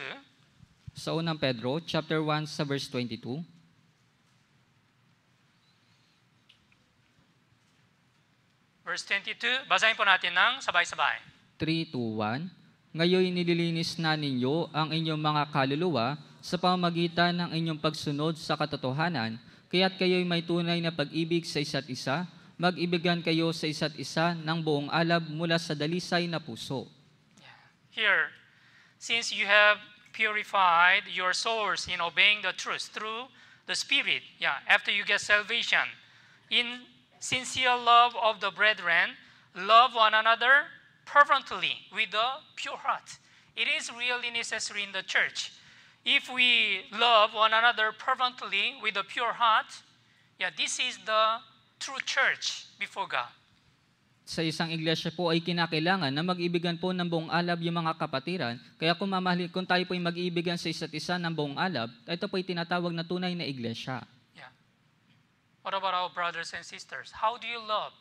A: sa unang Pedro, chapter 1 sa verse 22.
B: Verse 22, basahin po natin ng sabay-sabay.
A: 3 2, 1. Ngayon nililinis na ninyo ang inyong mga kaluluwa sa pamagitan ng inyong pagsunod sa katotohanan, kaya't kayo'y may tunay na pag-ibig sa isa't isa, mag-ibigan kayo sa isa't isa ng buong alab mula sa dalisay na puso.
B: Here, since you have purified your souls in obeying the truth through the Spirit. Yeah, after you get salvation. In sincere love of the brethren, love one another fervently with a pure heart. It is really necessary in the church. If we love one another fervently with a pure heart, yeah, this is the true church before God.
A: sa isang iglesia po ay kinakailangan na mag-ibigan po ng buong alab yung mga kapatiran. Kaya kung, mamahali, kung tayo po ay mag-ibigan sa isa't isa ng buong alab, ito po ay tinatawag na tunay na iglesia.
B: Yeah. What about our brothers and sisters? How do you love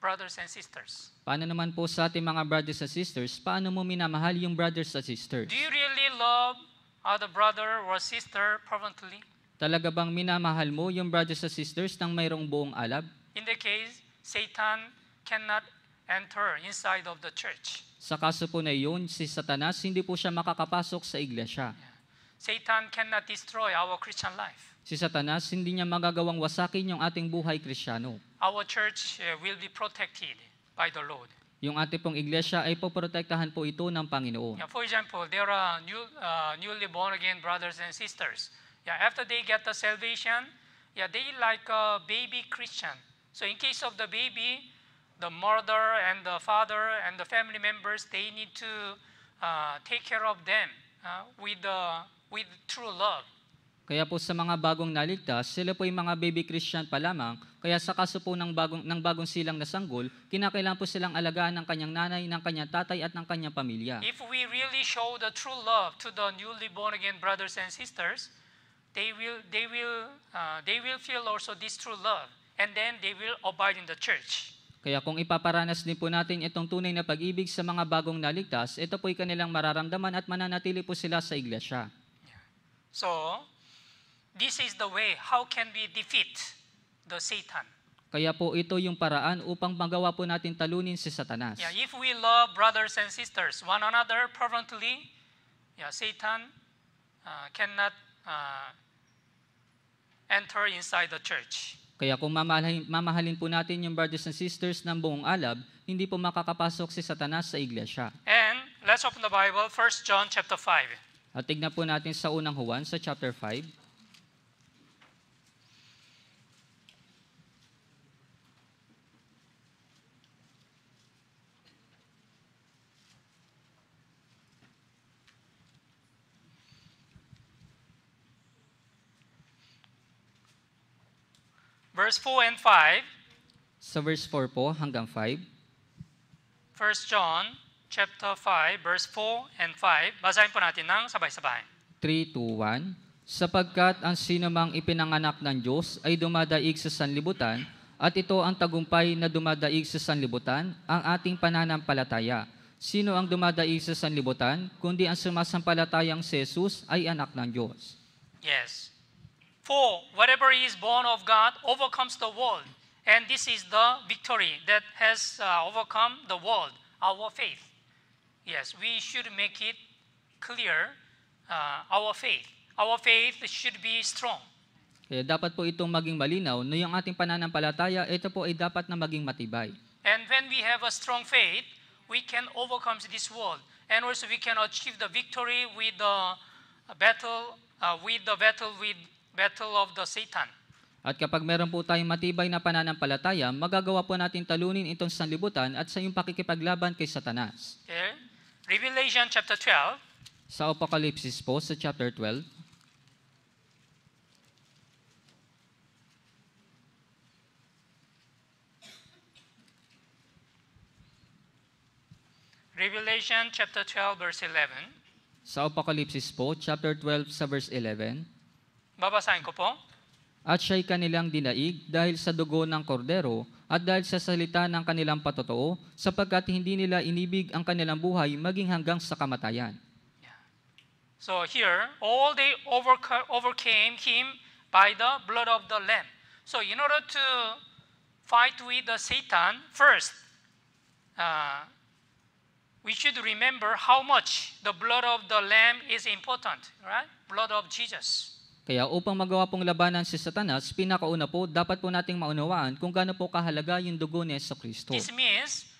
B: brothers and sisters?
A: Paano naman po sa ating mga brothers and sisters, paano mo minamahal yung brothers and sisters? Do
B: you really love other brother or sister fervently?
A: Talaga bang minamahal mo yung brothers and sisters ng mayroong buong alab?
B: In the case, Satan cannot enter inside of the church.
A: Sa kaso po na iyon, si Satanas hindi po siya makakapasok sa iglesia. Yeah.
B: Satan cannot destroy our Christian life.
A: Si Satanas hindi niya magagawang wasakin yung ating buhay Kristiyano.
B: Our church uh, will be protected by the Lord.
A: Yung ating pong iglesia ay poprotektahan po ito ng Panginoon. Yeah,
B: for example, there are new, uh, newly born again brothers and sisters. Yeah, after they get the salvation, yeah, they like a baby Christian. So in case of the baby, the mother and the father and the family members, they need to uh, take care of them uh, with, uh, with true love.
A: Kaya po sa mga bagong naligtas, sila po yung mga baby Christian pa lamang, kaya sa kaso po ng bagong, ng bagong silang nasanggol, kinakailangan po silang alagaan ng kanyang nanay, ng kanyang tatay, at ng kanyang pamilya. If
B: we really show the true love to the newly born again brothers and sisters, they will, they will, uh, they will feel also this true love, and then they will abide in the church.
A: Kaya kung ipaparanas din po natin itong tunay na pag-ibig sa mga bagong naligtas, ito po'y kanilang mararamdaman at mananatili po sila sa iglesia.
B: So, this is the way how can we defeat the Satan.
A: Kaya po ito yung paraan upang magawa po natin talunin si Satanas. Yeah,
B: if we love brothers and sisters one another fervently, yeah, Satan uh, cannot uh, enter inside the church.
A: Kaya kung mamahalin, mamahalin po natin yung brothers and sisters ng buong alab, hindi po makakapasok si Satanas sa iglesia. And
B: let's open the Bible, 1 John chapter 5.
A: At tignan po natin sa unang Juan sa chapter 5.
B: Verse 4 and 5.
A: So verse 4 po hanggang 5. 1
B: John chapter 5, verse 4 and 5. Basahin po natin ng sabay-sabay.
A: 3, 2, 1. Sapagkat ang sinumang ipinanganak ng Diyos ay dumadaig sa sanlibutan, at ito ang tagumpay na dumadaig sa sanlibutan, ang ating pananampalataya. Sino ang dumadaig sa sanlibutan, kundi ang sumasampalatayang si Jesus ay anak ng Diyos?
B: Yes. For whatever is born of God overcomes the world. And this is the victory that has uh, overcome the world, our faith. Yes, we should make it clear uh, our faith. Our faith should be strong.
A: Kaya dapat po itong maging malinaw na yung ating pananampalataya, ito po ay dapat na maging matibay.
B: And when we have a strong faith, we can overcome this world. And also we can achieve the victory with the battle, uh, with the battle with battle of the Satan.
A: At kapag meron po tayong matibay na pananampalataya, magagawa po natin talunin itong sanlibutan at sa iyong pakikipaglaban kay Satanas.
B: Okay. Revelation chapter 12.
A: Sa Apocalypse po, sa chapter 12.
B: Revelation chapter 12 verse 11.
A: Sa Apocalypse po, chapter 12 sa verse 11.
B: Babasahin ko po.
A: At siya'y kanilang dinaig dahil sa dugo ng kordero at dahil sa salita ng kanilang patotoo, sapagkat hindi nila inibig ang kanilang buhay maging hanggang sa kamatayan.
B: So here, all they overcame him by the blood of the Lamb. So in order to fight with the Satan, first, uh, we should remember how much the blood of the Lamb is important, right? Blood of Jesus.
A: Kaya upang magawa pong labanan si Satanas, pinakauna po, dapat po nating maunawaan kung gaano po kahalaga yung dugo ni Yeso Kristo. This
B: means,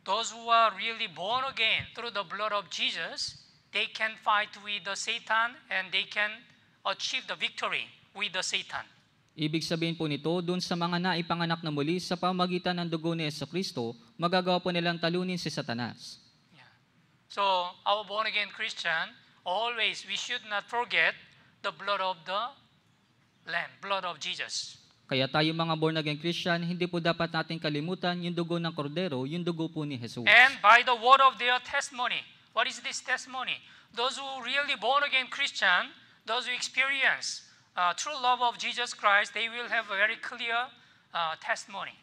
B: those who are really born again through the blood of Jesus, they can fight with the Satan and they can achieve the victory with the Satan.
A: Ibig sabihin po nito, doon sa mga naipanganak na muli sa pamagitan ng dugo ni Yeso Kristo, magagawa po nilang talunin si Satanas. Yeah.
B: So, our born-again Christian, always we should not forget the blood of the Lamb, blood of Jesus.
A: Kaya tayo mga born again Christian, hindi po dapat natin kalimutan yung dugo ng kordero, yung dugo po ni Jesus. And
B: by the word of their testimony. What is this testimony? Those who really born again Christian, those who experience uh, true love of Jesus Christ, they will have a very clear uh, testimony.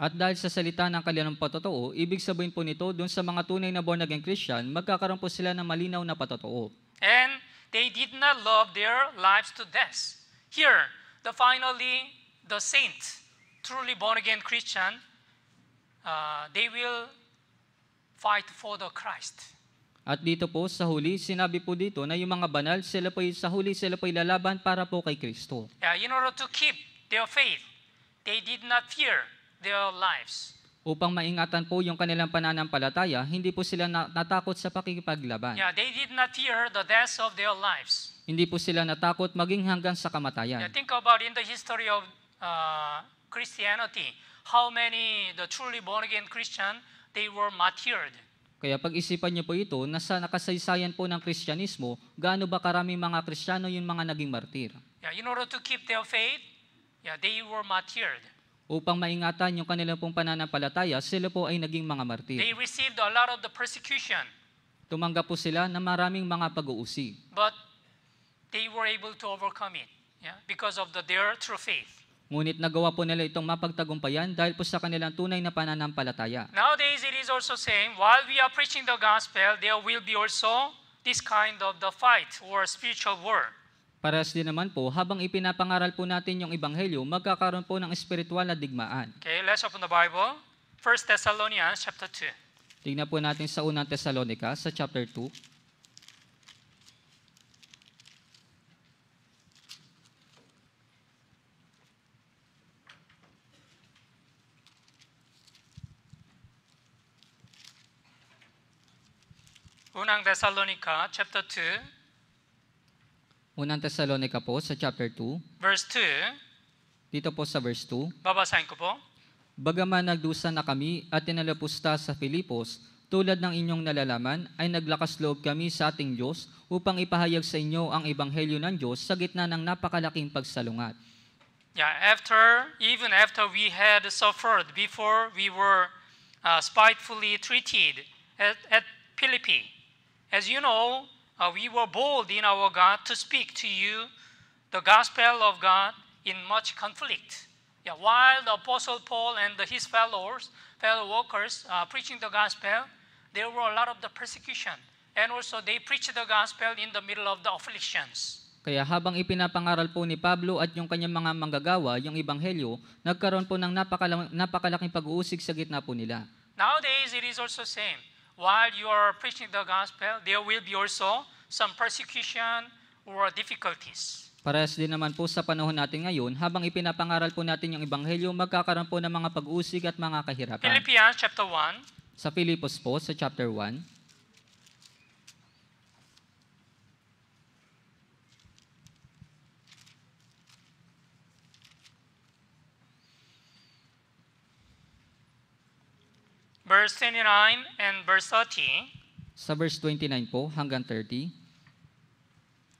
A: At dahil sa salita ng kanilang patotoo, ibig sabihin po nito, dun sa mga tunay na born again Christian, magkakaroon po sila ng malinaw na patotoo.
B: And They did not love their lives to death. Here, the finally, the saint, truly born again Christian, uh, they will fight for the Christ.
A: At dito po sa huli, sinabi po dito na yung mga banal, sila po sa huli sila po lalaban para po kay Kristo.
B: Yeah, in order to keep their faith, they did not fear their lives
A: upang maingatan po yung kanilang pananampalataya, hindi po sila natakot sa pakikipaglaban. Yeah,
B: they did not fear the death of their lives.
A: Hindi po sila natakot maging hanggang sa kamatayan. Yeah,
B: think about in the history of uh, Christianity, how many the truly born again Christian, they were martyred.
A: Kaya pag-isipan niyo po ito, nasa nakasaysayan po ng Kristyanismo, gaano ba karaming mga Kristiyano yung mga naging martir?
B: Yeah, in order to keep their faith, yeah, they were martyred
A: upang maingatan yung kanilang pong pananampalataya, sila po ay naging mga martir. They
B: received a lot of the persecution.
A: Tumanggap po sila ng maraming mga pag-uusig.
B: But they were able to overcome it yeah? because of the, their true faith.
A: Ngunit nagawa po nila itong mapagtagumpayan dahil po sa kanilang tunay na pananampalataya.
B: Nowadays, it is also saying, while we are preaching the gospel, there will be also this kind of the fight or spiritual war.
A: Parehas din naman po, habang ipinapangaral po natin yung Ebanghelyo, magkakaroon po ng espiritual na digmaan.
B: Okay, let's open the Bible. 1 Thessalonians chapter 2.
A: Tingnan po natin sa unang Thessalonica sa chapter 2.
B: Unang Thessalonica chapter 2
A: Unang Tesalonika po sa chapter 2. Verse 2. Dito po sa verse 2.
B: Babasahin ko po.
A: Bagaman nagdusa na kami at tinalapusta sa Filipos, tulad ng inyong nalalaman, ay naglakas loob kami sa ating Diyos upang ipahayag sa inyo ang ebanghelyo ng Diyos sa gitna ng napakalaking pagsalungat.
B: Yeah, after, even after we had suffered before, we were uh, spitefully treated at, at Philippi. As you know, uh, we were bold in our God to speak to you the gospel of God in much conflict. Yeah, while the Apostle Paul and his fellows, fellow workers uh, preaching the gospel, there were a lot of the persecution. And also they preached the gospel in the middle of the afflictions.
A: Kaya habang ipinapangaral po ni Pablo at yung kanyang mga manggagawa, yung ibanghelyo, nagkaroon po ng napakalaking pag-uusig sa gitna po nila.
B: Nowadays, it is also same. while you are preaching the gospel, there will be also some persecution or difficulties.
A: Parehas din naman po sa panahon natin ngayon, habang ipinapangaral po natin yung ebanghelyo, magkakaroon po ng mga pag-usig at mga kahirapan.
B: Philippians chapter 1.
A: Sa Pilipos po, sa chapter 1.
B: verse 29 and verse 30.
A: Sa verse 29 po hanggang 30.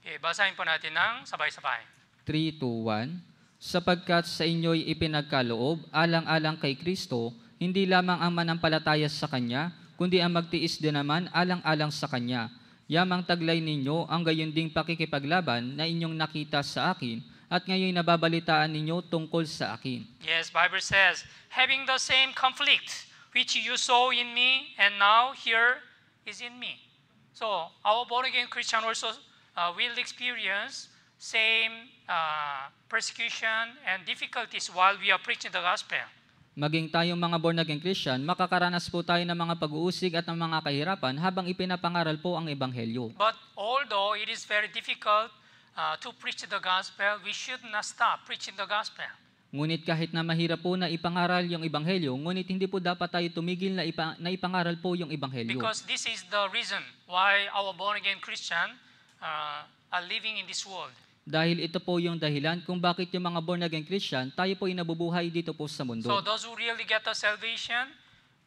B: Okay, basahin po natin ng sabay-sabay.
A: 3, 2, 1. Sapagkat sa inyo'y ipinagkaloob, alang-alang kay Kristo, hindi lamang ang manampalataya sa Kanya, kundi ang magtiis din naman alang-alang sa Kanya. Yamang taglay ninyo ang gayon ding pakikipaglaban na inyong nakita sa akin, at ngayon nababalitaan ninyo tungkol sa akin.
B: Yes, Bible says, having the same conflict which you saw in me and now here is in me. So our born-again Christian also uh, will experience same uh, persecution and difficulties while we are preaching the gospel.
A: Maging tayong mga born-again Christian, makakaranas po tayo ng mga pag-uusig at ng mga kahirapan habang ipinapangaral po ang Ebanghelyo. But
B: although it is very difficult uh, to preach the gospel, we should not stop preaching the gospel.
A: Ngunit kahit na mahirap po na ipangaral yung ebanghelyo, ngunit hindi po dapat tayo tumigil na, ipa, na ipangaral po yung ebanghelyo. Because
B: this is the reason why our born-again Christian uh, are living in this world.
A: Dahil ito po yung dahilan kung bakit yung mga born again Christian, tayo po inabubuhay dito po sa mundo. So those
B: who really get the salvation,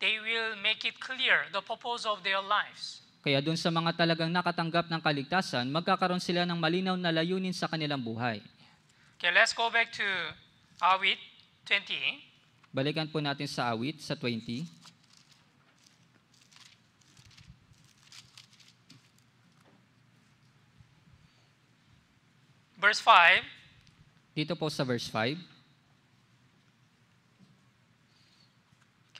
B: they will make it clear the purpose of their lives.
A: Kaya doon sa mga talagang nakatanggap ng kaligtasan, magkakaroon sila ng malinaw na layunin sa kanilang buhay.
B: Okay, let's go back to Awit 20.
A: Balikan po natin sa awit sa 20.
B: Verse 5.
A: Dito po sa verse 5.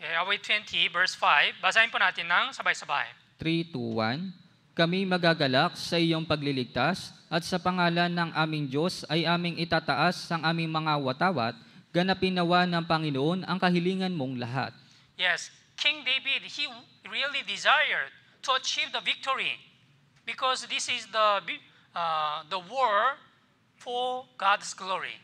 B: Okay, awit 20, verse 5. Basahin po natin ng sabay-sabay.
A: 3, 2, 1. Kami magagalak sa iyong pagliligtas at sa pangalan ng aming Diyos ay aming itataas ang aming mga watawat, ganapin nawa ng Panginoon ang kahilingan mong lahat.
B: Yes, King David, he really desired to achieve the victory because this is the, uh, the war for God's glory.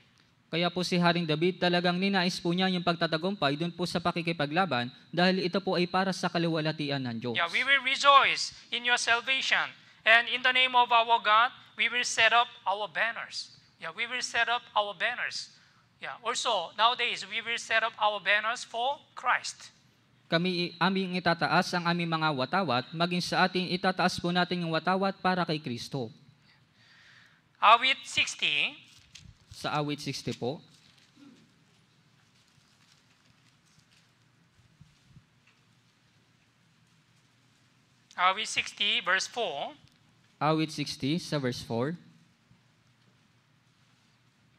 A: Kaya po si Haring David talagang ninais po niya yung pagtatagumpay doon po sa pakikipaglaban dahil ito po ay para sa kaliwalatian ng Diyos. Yeah, we
B: will rejoice in your salvation. And in the name of our God, we will set up our banners. Yeah, we will set up our banners. Yeah, also nowadays we will set up our banners for Christ.
A: Kami aming itataas ang aming mga watawat, maging sa ating itataas po natin yung watawat para kay Kristo.
B: Awit ah, 60,
A: sa awit 60 po.
B: Awit 60 verse 4.
A: Awit 60 sa verse 4.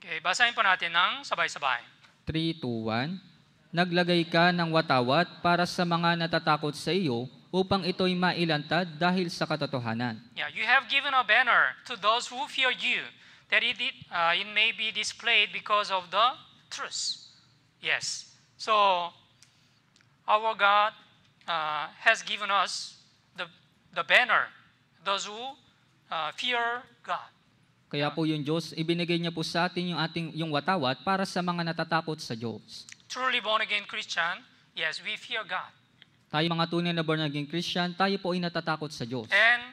B: Okay, basahin po natin ng sabay-sabay.
A: 3, 2, 1. Naglagay ka ng watawat para sa mga natatakot sa iyo upang ito'y mailantad dahil sa katotohanan.
B: Yeah, you have given a banner to those who fear you that it, did, uh, it may be displayed because of the truth. Yes. So our God uh, has given us the, the banner, those who uh, fear God.
A: Kaya po yung Diyos, ibinigay niya po sa atin yung ating yung watawat para sa mga natatakot sa Diyos.
B: Truly born again Christian, yes, we fear God.
A: Tayo mga tunay na born again Christian, tayo po ay natatakot sa Diyos.
B: And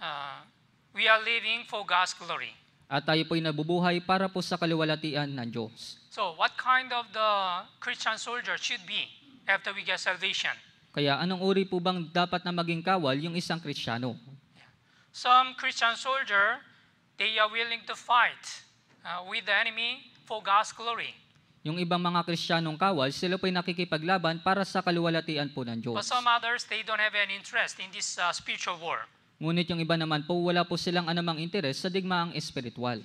B: uh, we are living for God's glory.
A: At tayo po'y nabubuhay para po sa kaliwalatian ng Diyos.
B: So, what kind of the Christian soldier should be after we get salvation?
A: Kaya anong uri po bang dapat na maging kawal yung isang Kristiyano?
B: Some Christian soldier, they are willing to fight uh, with the enemy for God's glory.
A: Yung ibang mga Kristiyanong kawal, sila po'y nakikipaglaban para sa kaluwalhatian po ng Diyos. But some
B: others, they don't have any interest in this uh, spiritual war.
A: Ngunit yung iba naman po, wala po silang anumang interes sa digmaang espiritual.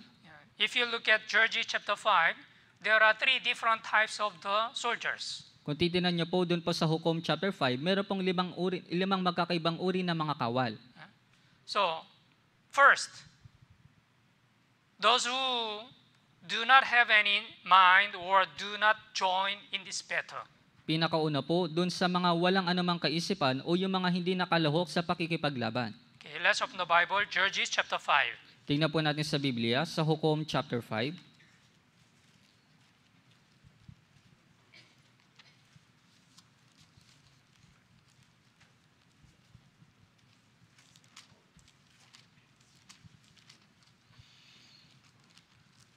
B: If you look at Georgie chapter 5, there are three different types of the soldiers.
A: Kung titinan niyo po doon po sa Hukom chapter 5, meron pong limang, uri, limang magkakaibang uri ng mga kawal.
B: So, first, those who do not have any mind or do not join in this battle.
A: Pinakauna po, doon sa mga walang anumang kaisipan o yung mga hindi nakalahok sa pakikipaglaban.
B: Okay, let's open the Bible, Judges chapter 5.
A: Tingnan po natin sa Biblia, sa Hukom chapter 5.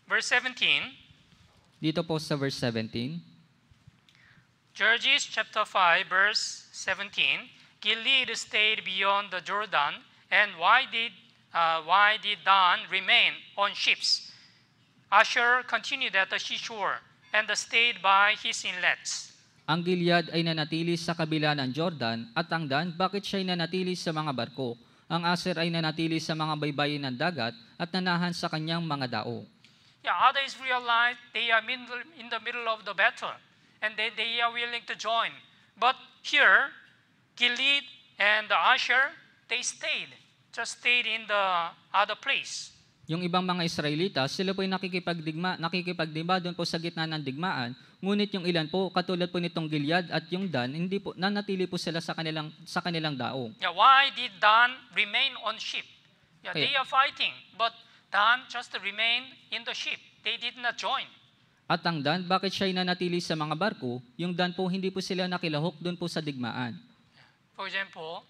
B: Verse 17.
A: Dito po sa verse 17.
B: Judges chapter 5 verse 17. Gilead stayed beyond the Jordan And why did, uh, why did Dan remain on ships? Asher continued at the seashore and stayed by his inlets.
A: Ang Gilead ay nanatili sa kabila ng Jordan at ang Dan bakit siya'y nanatili sa mga barko? Ang Aser ay nanatili sa mga baybayin ng dagat at nanahan sa kanyang mga dao.
B: Yeah, other Israelites, they are in the middle of the battle and they, they are willing to join. But here, Gilead and Asher, they stayed, just stayed in the other place.
A: Yung ibang mga Israelita, sila po ay nakikipagdigma, nakikipagdigma doon po sa gitna ng digmaan. Ngunit yung ilan po, katulad po nitong Gilead at yung Dan, hindi po nanatili po sila sa kanilang sa kanilang daong.
B: Yeah, why did Dan remain on ship? Yeah, okay. they eh. are fighting, but Dan just remained in the ship. They did not join.
A: At ang Dan, bakit siya ay nanatili sa mga barko? Yung Dan po, hindi po sila nakilahok doon po sa digmaan.
B: For example,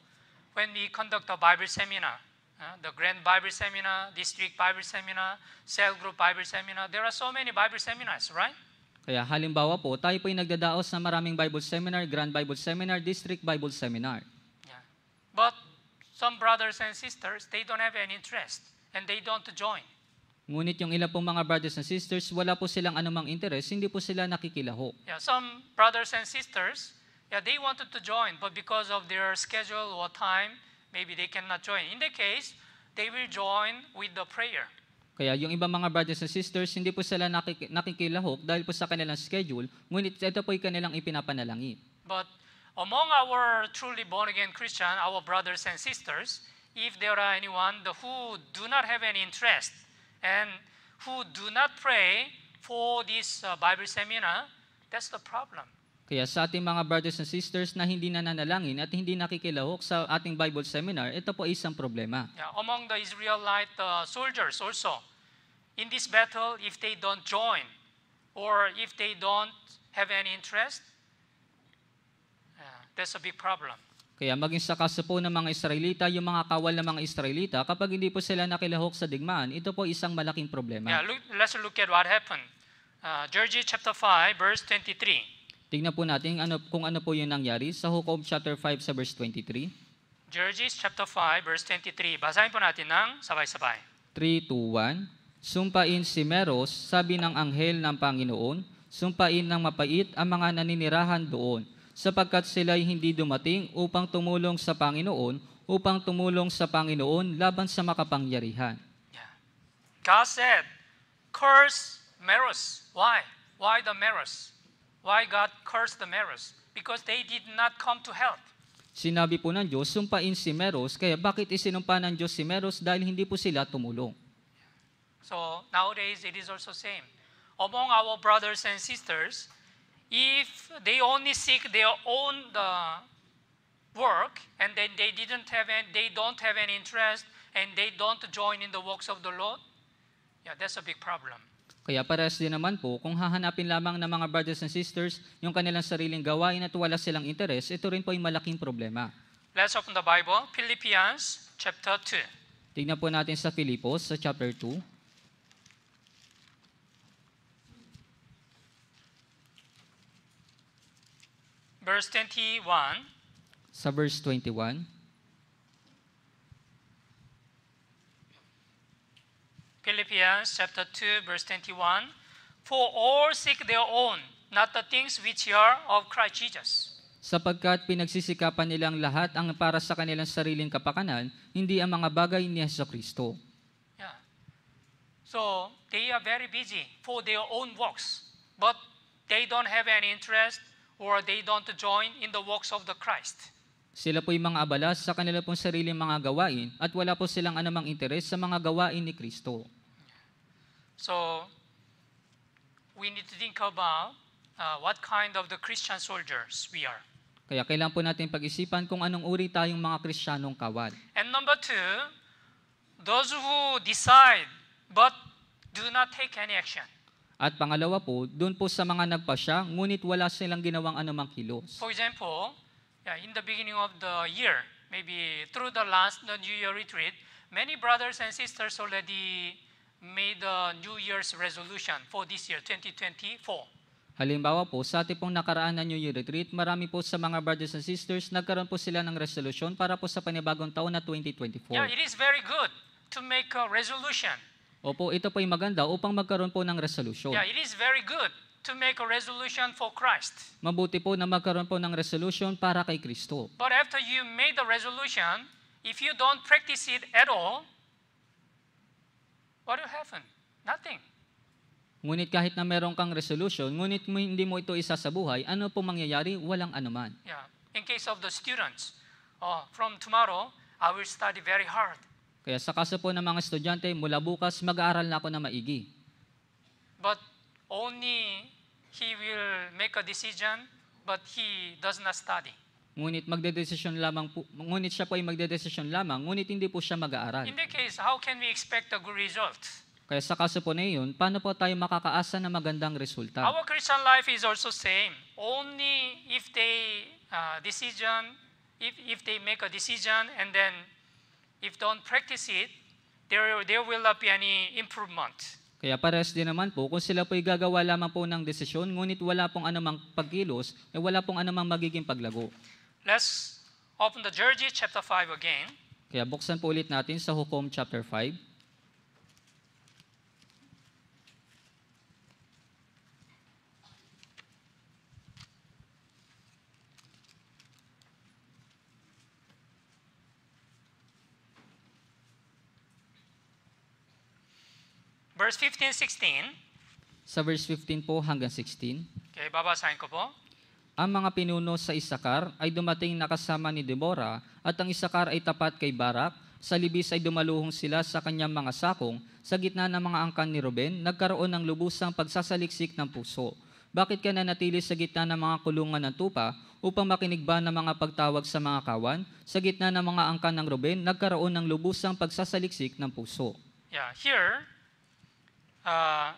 B: when we conduct a Bible seminar, uh, the Grand Bible Seminar, District Bible Seminar, Cell Group Bible Seminar, there are so many Bible seminars, right?
A: Kaya halimbawa po, tayo po ay nagdadaos ng maraming Bible Seminar, Grand Bible Seminar, District Bible Seminar.
B: Yeah. But some brothers and sisters, they don't have any interest and they don't join.
A: Ngunit yung ilan pong mga brothers and sisters, wala po silang anumang interest, hindi po sila nakikilaho.
B: Yeah, some brothers and sisters, Yeah, they wanted to join, but because of their schedule or time, maybe they cannot join. In the case, they will join with the prayer.
A: Kaya yung ibang mga brothers and sisters, hindi po sila nakik- nakikilahok dahil po sa kanilang schedule, ngunit ito po ay kanilang ipinapanalangin.
B: But among our truly born-again Christian, our brothers and sisters, if there are anyone who do not have any interest and who do not pray for this uh, Bible seminar, that's the problem.
A: Kaya sa ating mga brothers and sisters na hindi na nananalangin at hindi nakikilahok sa ating Bible seminar, ito po isang problema. Yeah,
B: among the Israelite uh, soldiers also, in this battle, if they don't join or if they don't have any interest, uh, that's a big problem.
A: Kaya maging sa kaso po ng mga Israelita, yung mga kawal ng mga Israelita, kapag hindi po sila nakilahok sa digmaan, ito po isang malaking problema. Yeah,
B: look, let's look at what happened. Uh, Judges chapter 5, verse 23.
A: Tingnan po natin ano, kung ano po yung nangyari sa Hukob chapter 5 sa verse 23.
B: Judges chapter 5 verse 23. Basahin po natin ng sabay-sabay.
A: 3 to 1. Sumpain si Meros, sabi ng anghel ng Panginoon, sumpain ng mapait ang mga naninirahan doon, sapagkat sila'y hindi dumating upang tumulong sa Panginoon, upang tumulong sa Panginoon laban sa makapangyarihan. Yeah.
B: God said, curse Meros. Why? Why the Meros? why God cursed the Meros? Because they did not come to help.
A: Sinabi po ng Diyos, sumpain si Meros, kaya bakit isinumpa ng Diyos si Meros? Dahil hindi po sila tumulong.
B: So nowadays, it is also same. Among our brothers and sisters, if they only seek their own the uh, work and then they didn't have any, they don't have any interest and they don't join in the works of the Lord, yeah, that's a big problem.
A: Kaya parehas din naman po, kung hahanapin lamang ng mga brothers and sisters yung kanilang sariling gawain at wala silang interes, ito rin po ay malaking problema.
B: Let's open the Bible, Philippians chapter 2.
A: Tignan po natin sa Filipos sa chapter 2.
B: verse 21.
A: Sa verse 21.
B: Philippians chapter 2 verse 21, For all seek their own, not the things which are of Christ Jesus.
A: Sapagkat pinagsisikapan nilang lahat ang para sa kanilang sariling kapakanan, hindi ang mga bagay ni Yeso Kristo.
B: Yeah. So, they are very busy for their own works, but they don't have any interest or they don't join in the works of the Christ.
A: Sila po'y mga abala sa kanila pong sariling mga gawain at wala po silang anumang interes sa mga gawain ni Kristo.
B: So we need to think about uh, what kind of the Christian soldiers we are.
A: Kaya kailangan po natin pag-isipan kung anong uri tayong mga Kristiyanong kawal.
B: And number two, those who decide but do not take any action.
A: At pangalawa po, doon po sa mga nagpasya, ngunit wala silang ginawang anumang kilos. For
B: example, yeah, in the beginning of the year, maybe through the last the New Year retreat, many brothers and sisters already made a New Year's resolution for this year, 2024.
A: Halimbawa po, sa ating pong nakaraan na New Year Retreat, marami po sa mga brothers and sisters, nagkaroon po sila ng resolusyon para po sa panibagong taon na 2024. Yeah, it
B: is very good to make a resolution.
A: Opo, ito po ay maganda upang magkaroon po ng resolusyon. Yeah, it
B: is very good to make a resolution for Christ.
A: Mabuti po na magkaroon po ng resolution para kay Kristo.
B: But after you made the resolution, if you don't practice it at all, What will happen? Nothing.
A: Ngunit kahit na meron kang resolution, ngunit hindi mo ito isa sa buhay, ano po mangyayari? Walang anuman.
B: Yeah. In case of the students, oh, from tomorrow, I will study very hard.
A: Kaya sa kaso po ng mga estudyante, mula bukas mag-aaral na ako na maigi.
B: But only he will make a decision, but he does not study.
A: Ngunit magdedesisyon lamang po, ngunit siya po ay magdedesisyon lamang, ngunit hindi po siya mag-aaral. In the
B: case, how can we expect a good result?
A: Kaya sa kaso po na iyon, paano po tayo makakaasa ng magandang resulta? Our
B: Christian life is also same. Only if they uh, decision, if, if they make a decision and then if don't practice it, there, there will not be any improvement.
A: Kaya parehas din naman po, kung sila po'y gagawa lamang po ng desisyon, ngunit wala pong anumang pagkilos, eh wala pong anumang magiging paglago.
B: Let's open the Jergy chapter 5 again.
A: Kaya buksan po ulit natin sa Hukom chapter 5.
B: Verse 15, 16.
A: Sa verse 15 po hanggang 16.
B: Okay, babasahin ko po.
A: Ang mga pinuno sa Isakar ay dumating nakasama ni Deborah at ang Isakar ay tapat kay Barak. Sa libis ay dumaluhong sila sa kanyang mga sakong. Sa gitna ng mga angkan ni Ruben, nagkaroon ng lubusang pagsasaliksik ng puso. Bakit ka nanatili sa gitna ng mga kulungan ng tupa upang makinig ba ng mga pagtawag sa mga kawan? Sa gitna ng mga angkan ng Ruben, nagkaroon ng lubusang pagsasaliksik ng puso.
B: Yeah, here, uh,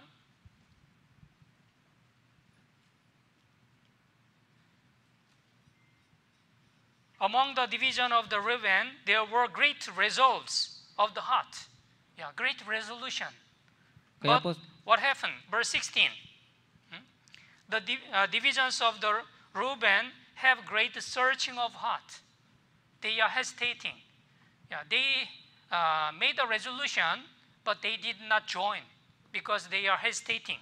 B: Among the division of the Reuben, there were great resolves of the heart. Yeah, great resolution. But what happened? Verse 16. Hmm? The uh, divisions of the Reuben have great searching of heart. They are hesitating. Yeah, they uh, made a resolution, but they did not join because they are hesitating.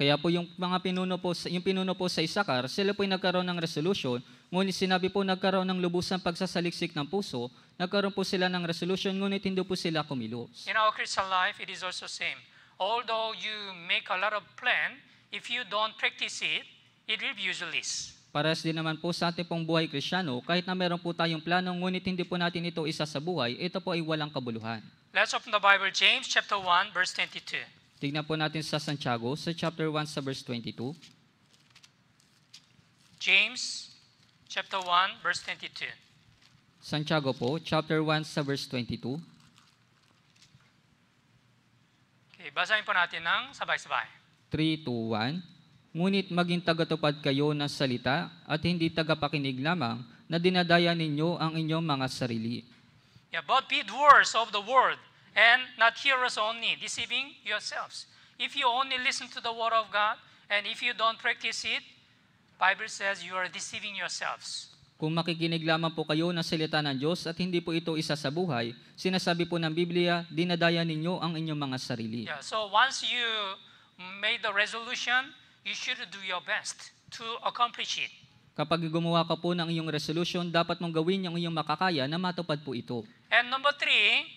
A: Kaya po yung mga pinuno po, yung pinuno po sa Isakar, sila po yung nagkaroon ng resolution, Ngunit sinabi po nagkaroon ng lubos ng pagsasaliksik ng puso, nagkaroon po sila ng resolution, ngunit hindi po sila kumilos.
B: In our Christian life, it is also same. Although you make a lot of plan, if you don't practice it, it will be useless.
A: Parehas din naman po sa ating pong buhay krisyano, kahit na meron po tayong plano, ngunit hindi po natin ito isa sa buhay, ito po ay walang kabuluhan.
B: Let's open the Bible, James chapter 1, verse 22.
A: Tignan po natin sa Santiago, sa chapter 1, sa verse 22.
B: James chapter 1, verse 22.
A: Santiago po, chapter 1 sa verse 22.
B: Okay, basahin po natin ng sabay-sabay.
A: 3, 2, 1. Ngunit maging tagatupad kayo ng salita at hindi tagapakinig lamang na dinadaya ninyo ang inyong mga sarili.
B: Yeah, but be doers of the word and not hearers only, deceiving yourselves. If you only listen to the word of God and if you don't practice it, Bible says you are deceiving yourselves.
A: Kung makikinig lamang po kayo ng salita ng Diyos at hindi po ito isa sa buhay, sinasabi po ng Biblia, dinadaya ninyo ang inyong mga sarili. Yeah,
B: so once you made the resolution, you should do your best to accomplish it.
A: Kapag gumawa ka po ng iyong resolution, dapat mong gawin yung iyong makakaya na matupad po ito.
B: And number three,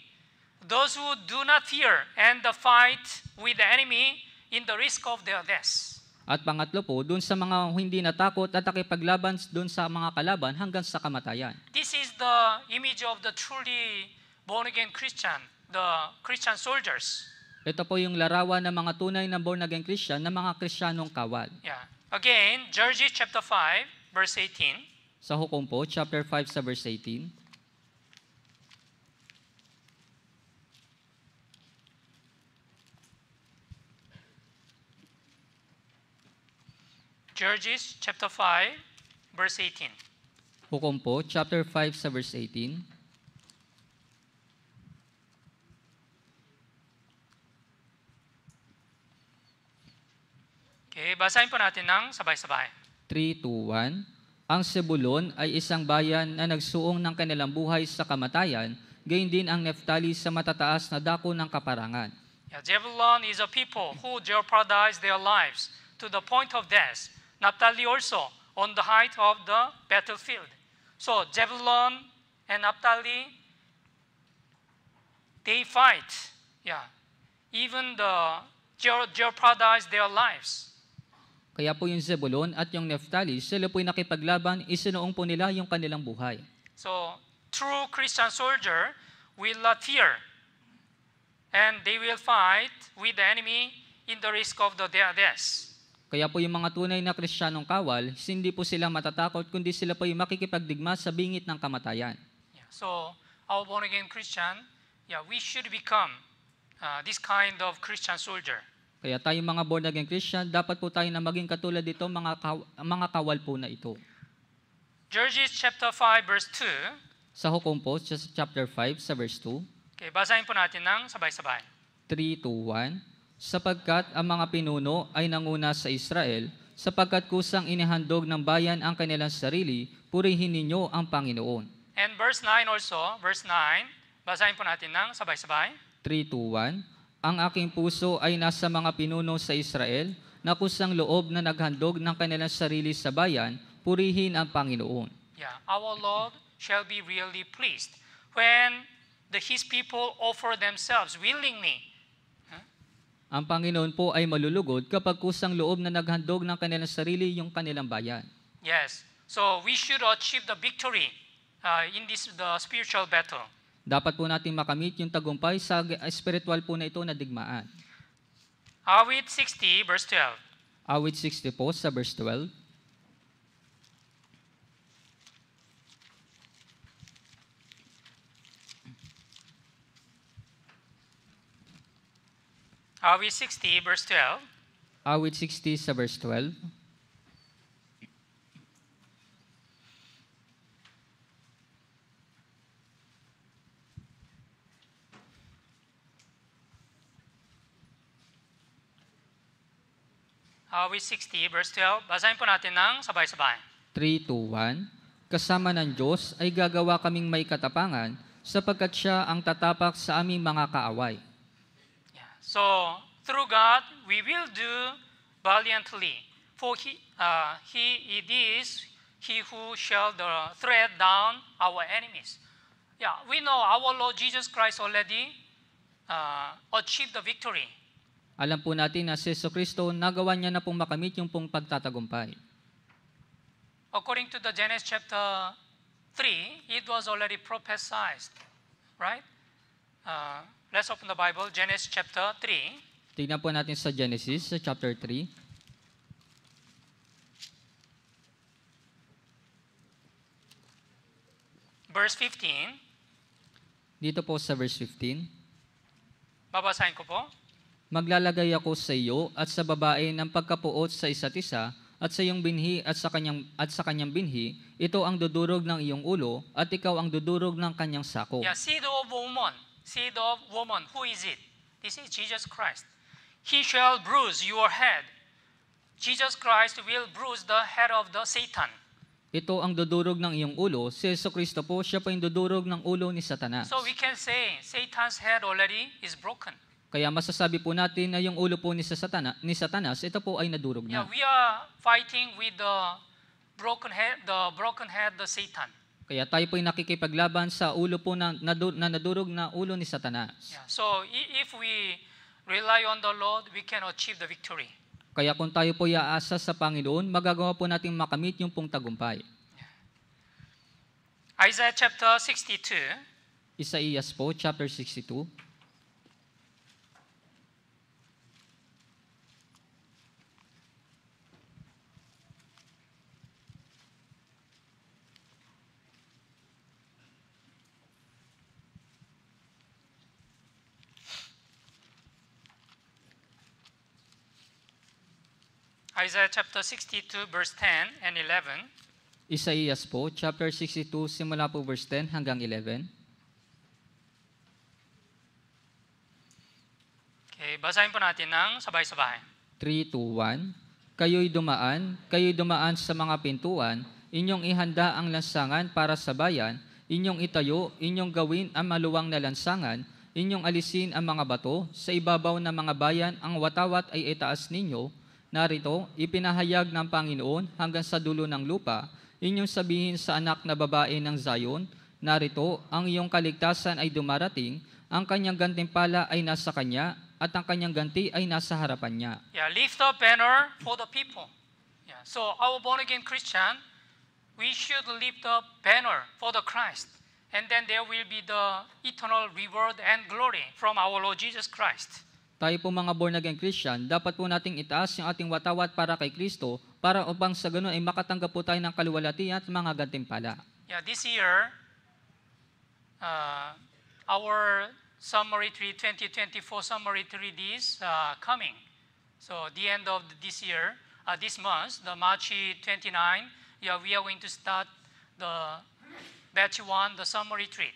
B: those who do not fear and the fight with the enemy in the risk of their death.
A: At pangatlo po, doon sa mga hindi natakot at nakipaglaban doon sa mga kalaban hanggang sa kamatayan.
B: This is the image of the truly born again Christian, the Christian soldiers.
A: Ito po yung larawan ng mga tunay na born again Christian ng mga Kristiyanong kawal.
B: Yeah. Again, Judges chapter 5 verse 18.
A: Sa hukom po, chapter 5 sa verse 18.
B: Judges chapter 5 verse 18.
A: Hukom po, chapter 5 sa verse 18.
B: Okay, basahin po natin ng sabay-sabay.
A: 3, 2, 1. Ang Sebulon ay isang bayan na nagsuong ng kanilang buhay sa kamatayan, gayon din ang Neftali sa matataas na dako ng kaparangan.
B: Yeah, Zebulon is a people who jeopardized their lives to the point of death Naphtali also on the height of the battlefield. So Zebulon and Naphtali, they fight. Yeah. Even the jeopardize their lives.
A: Kaya po yung Zebulon at yung Naphtali, sila po'y nakipaglaban, isinuong po nila yung kanilang buhay.
B: So, true Christian soldier will not fear. And they will fight with the enemy in the risk of the, their death.
A: Kaya po yung mga tunay na kristyanong kawal, hindi po sila matatakot, kundi sila po yung makikipagdigma sa bingit ng kamatayan.
B: Yeah. So, our born-again Christian, yeah, we should become uh, this kind of Christian soldier.
A: Kaya tayong mga born-again Christian, dapat po tayo na maging katulad dito, mga, kaw- mga kawal po na ito.
B: Judges chapter 5 verse 2.
A: Sa hukom po, chapter 5 sa verse 2.
B: Okay, basahin po natin ng sabay-sabay.
A: 3, 2, 1 sapagkat ang mga pinuno ay nanguna sa Israel, sapagkat kusang inihandog ng bayan ang kanilang sarili, purihin ninyo ang Panginoon.
B: And verse 9 also, verse 9, basahin po natin ng sabay-sabay.
A: 3 to 1, Ang aking puso ay nasa mga pinuno sa Israel, na kusang loob na naghandog ng kanilang sarili sa bayan, purihin ang Panginoon.
B: Yeah, our Lord shall be really pleased when the His people offer themselves willingly
A: ang Panginoon po ay malulugod kapag kusang loob na naghandog ng kanilang sarili yung kanilang bayan.
B: Yes. So we should achieve the victory uh, in this the spiritual battle.
A: Dapat po natin makamit yung tagumpay sa spiritual po na ito na digmaan.
B: Awit 60 verse 12.
A: Awit 60 po sa verse 12.
B: Awit 60 verse 12.
A: Awit 60 sa verse 12. Awit 60
B: verse 12. Basahin po natin ng sabay-sabay.
A: 3, 2, 1. Kasama ng Diyos ay gagawa kaming may katapangan sapagkat siya ang tatapak sa aming mga kaaway.
B: So through God, we will do valiantly. For he, uh, he it is he who shall the uh, tread down our enemies. Yeah, we know our Lord Jesus Christ already uh, achieved the victory.
A: Alam po natin na si Yeso Kristo, nagawa niya na pong makamit yung pong pagtatagumpay.
B: According to the Genesis chapter 3, it was already prophesied, right? Uh, Let's open the Bible, Genesis chapter 3.
A: Tingnan po natin sa Genesis, sa chapter 3.
B: Verse 15.
A: Dito po sa verse 15.
B: Babasahin ko po.
A: Maglalagay ako sa iyo at sa babae ng pagkapuot sa isa't isa, at sa iyong binhi at sa kanyang at sa kanyang binhi, ito ang dudurog ng iyong ulo at ikaw ang dudurog ng kanyang sako. Yeah, see the
B: woman seed of woman. Who is it? This is Jesus Christ. He shall bruise your head. Jesus Christ will bruise the head of the Satan.
A: Ito ang dudurog ng iyong ulo. Si Yeso Cristo po, siya pa yung dudurog ng ulo ni Satanas. So
B: we can say, Satan's head already is broken.
A: Kaya masasabi po natin na yung ulo po ni, Satana, ni Satanas, ito po ay nadurog na. Yeah, we
B: are fighting with the broken head, the broken head, the Satan.
A: Kaya tayo po ay nakikipaglaban sa ulo po na, nadur- na nadurog na ulo ni Satanas. Yeah.
B: So if we rely on the Lord, we can achieve the victory.
A: Kaya kung tayo po aasa sa Panginoon, magagawa po nating makamit yung pong tagumpay.
B: Yeah. Isaiah chapter 62.
A: Isaiah po, chapter 62.
B: Isaiah chapter 62 verse 10 and 11.
A: Isaías po, chapter 62, simula po verse 10 hanggang 11.
B: Okay, basahin po natin ng sabay-sabay.
A: 3, 2, 1. Kayo'y dumaan, kayo'y dumaan sa mga pintuan, inyong ihanda ang lansangan para sa bayan, inyong itayo, inyong gawin ang maluwang na lansangan, inyong alisin ang mga bato, sa ibabaw ng mga bayan ang watawat ay itaas ninyo, Narito, ipinahayag ng Panginoon hanggang sa dulo ng lupa, inyong sabihin sa anak na babae ng Zion, narito, ang iyong kaligtasan ay dumarating, ang kanyang gantimpala ay nasa kanya, at ang kanyang ganti ay nasa harapan niya.
B: Yeah, lift up banner for the people. Yeah, so our born-again Christian, we should lift up banner for the Christ. And then there will be the eternal reward and glory from our Lord Jesus Christ
A: tayo po mga born again Christian, dapat po nating itaas yung ating watawat para kay Kristo para upang sa ganun ay makatanggap po tayo ng kaluwalhatian at mga gantimpala.
B: Yeah, this year, uh, our summer retreat, 2024 summer retreat is uh, coming. So the end of this year, uh, this month, the March 29, yeah, we are going to start the batch one, the summer retreat.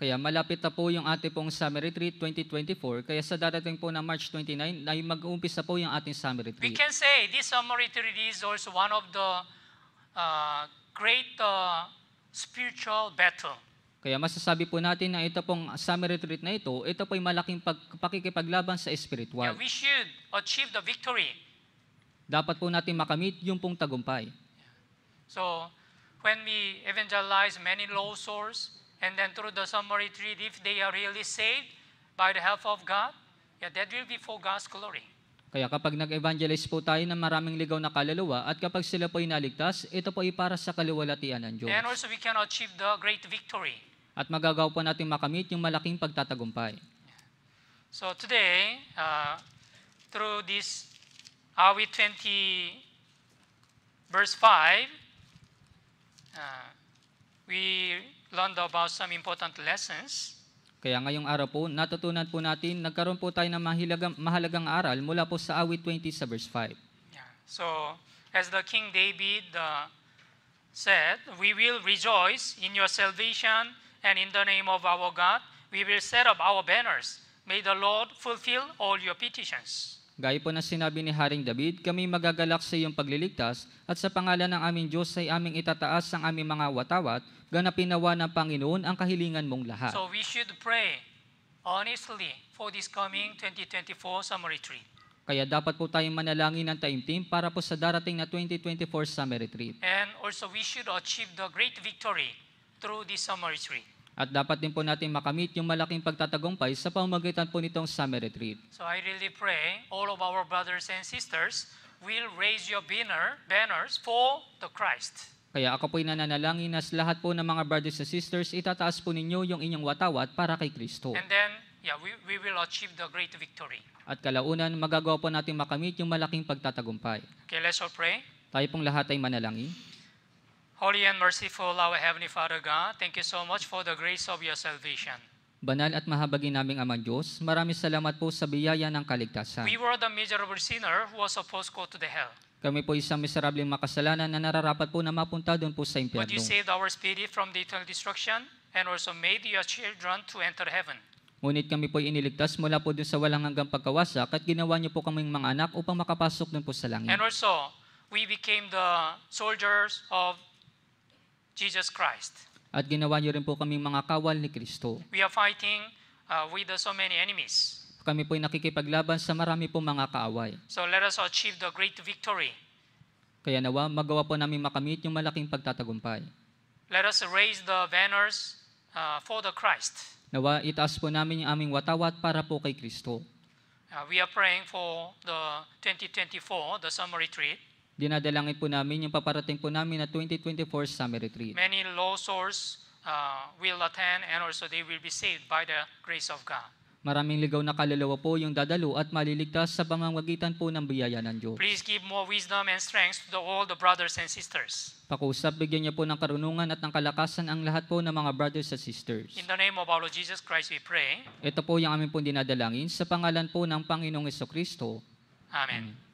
A: Kaya malapit na po yung ating pong Summer Retreat 2024. Kaya sa darating po na March 29, ay mag-uumpisa po yung ating Summer Retreat. We can
B: say this Summer Retreat is also one of the uh, great uh, spiritual battle.
A: Kaya masasabi po natin na ito pong summer retreat na ito, ito po po'y malaking pag, pakikipaglaban sa spiritual. Yeah, we
B: should achieve the victory.
A: Dapat po natin makamit yung pong tagumpay.
B: So, when we evangelize many low source, And then through the summary treat, if they are really saved by the help of God, yeah, that will be for God's glory.
A: Kaya kapag nag-evangelize po tayo ng maraming ligaw na kaluluwa at kapag sila po ay naligtas, ito po ay para sa kaluwalhatian ng Diyos. And also
B: we can achieve the great victory.
A: At magagaw po natin makamit yung malaking pagtatagumpay.
B: So today, uh, through this awit 20 verse 5, uh, we learned about some important lessons.
A: Kaya ngayong araw po, natutunan po natin, nagkaroon po tayo ng mahalagang, mahalagang aral mula po sa awit 20 sa verse 5.
B: Yeah. So, as the King David uh, said, We will rejoice in your salvation and in the name of our God. We will set up our banners. May the Lord fulfill all your petitions.
A: Gaya po ng sinabi ni Haring David, kami magagalak sa iyong pagliligtas at sa pangalan ng aming Diyos ay aming itataas ang aming mga watawat, ganapin nawa ng Panginoon ang kahilingan mong lahat. So
B: we should pray honestly for this coming 2024 summer retreat.
A: Kaya dapat po tayong manalangin ng taimtim para po sa darating na 2024 summer retreat.
B: And also we should achieve the great victory through this summer retreat.
A: At dapat din po natin makamit yung malaking pagtatagumpay sa pamamagitan po nitong summer retreat.
B: So I really pray all of our brothers and sisters will raise your banner, banners for the Christ.
A: Kaya ako po'y nananalangin na lahat po ng mga brothers and sisters, itataas po ninyo yung inyong watawat para kay Kristo. And then,
B: yeah, we, we will achieve the great victory.
A: At kalaunan, magagawa po natin makamit yung malaking pagtatagumpay.
B: Okay, let's all pray.
A: Tayo pong lahat ay manalangin.
B: Holy and merciful, our Heavenly Father God, thank you so much for the grace of your salvation.
A: Banal at mahabagin naming Ama Diyos, maraming salamat po sa biyaya ng kaligtasan. We
B: were the miserable sinner who was supposed to go to the hell.
A: Kami po isang miserableng makasalanan na nararapat po na mapunta doon po sa impyerno. But you saved
B: our spirit from the eternal destruction and also made your children to enter heaven.
A: Ngunit kami po iniligtas mula po dun sa walang hanggang pagkawasak at ginawa niyo po kaming mga anak upang makapasok doon po sa langit. And
B: also, we became the soldiers of Jesus Christ.
A: At ginawa niyo rin po kaming mga kawal ni Kristo.
B: We are fighting uh, with so many enemies.
A: Kami po ay nakikipaglaban sa marami pong mga kaaway.
B: So let us achieve the great victory.
A: Kaya nawa magawa po namin makamit yung malaking pagtatagumpay.
B: Let us raise the banners uh, for the Christ.
A: Nawa itaas po namin yung aming watawat para po kay Kristo.
B: Uh, we are praying for the 2024, the summer retreat.
A: Dinadalangin po namin yung paparating po namin na 2024 Summer Retreat.
B: Many low source uh, will attend and also they will be saved by the grace of God.
A: Maraming ligaw na kaluluwa po yung dadalo at maliligtas sa pamamagitan po ng biyaya ng Diyos. Please
B: give more wisdom and strength to the, all the brothers and sisters.
A: Pakusap, bigyan niyo po ng karunungan at ng kalakasan ang lahat po ng mga brothers and sisters. In
B: the name of our Lord Jesus Christ we pray.
A: Ito po yung aming pong dinadalangin sa pangalan po ng Panginoong Kristo.
B: Amen. Amen.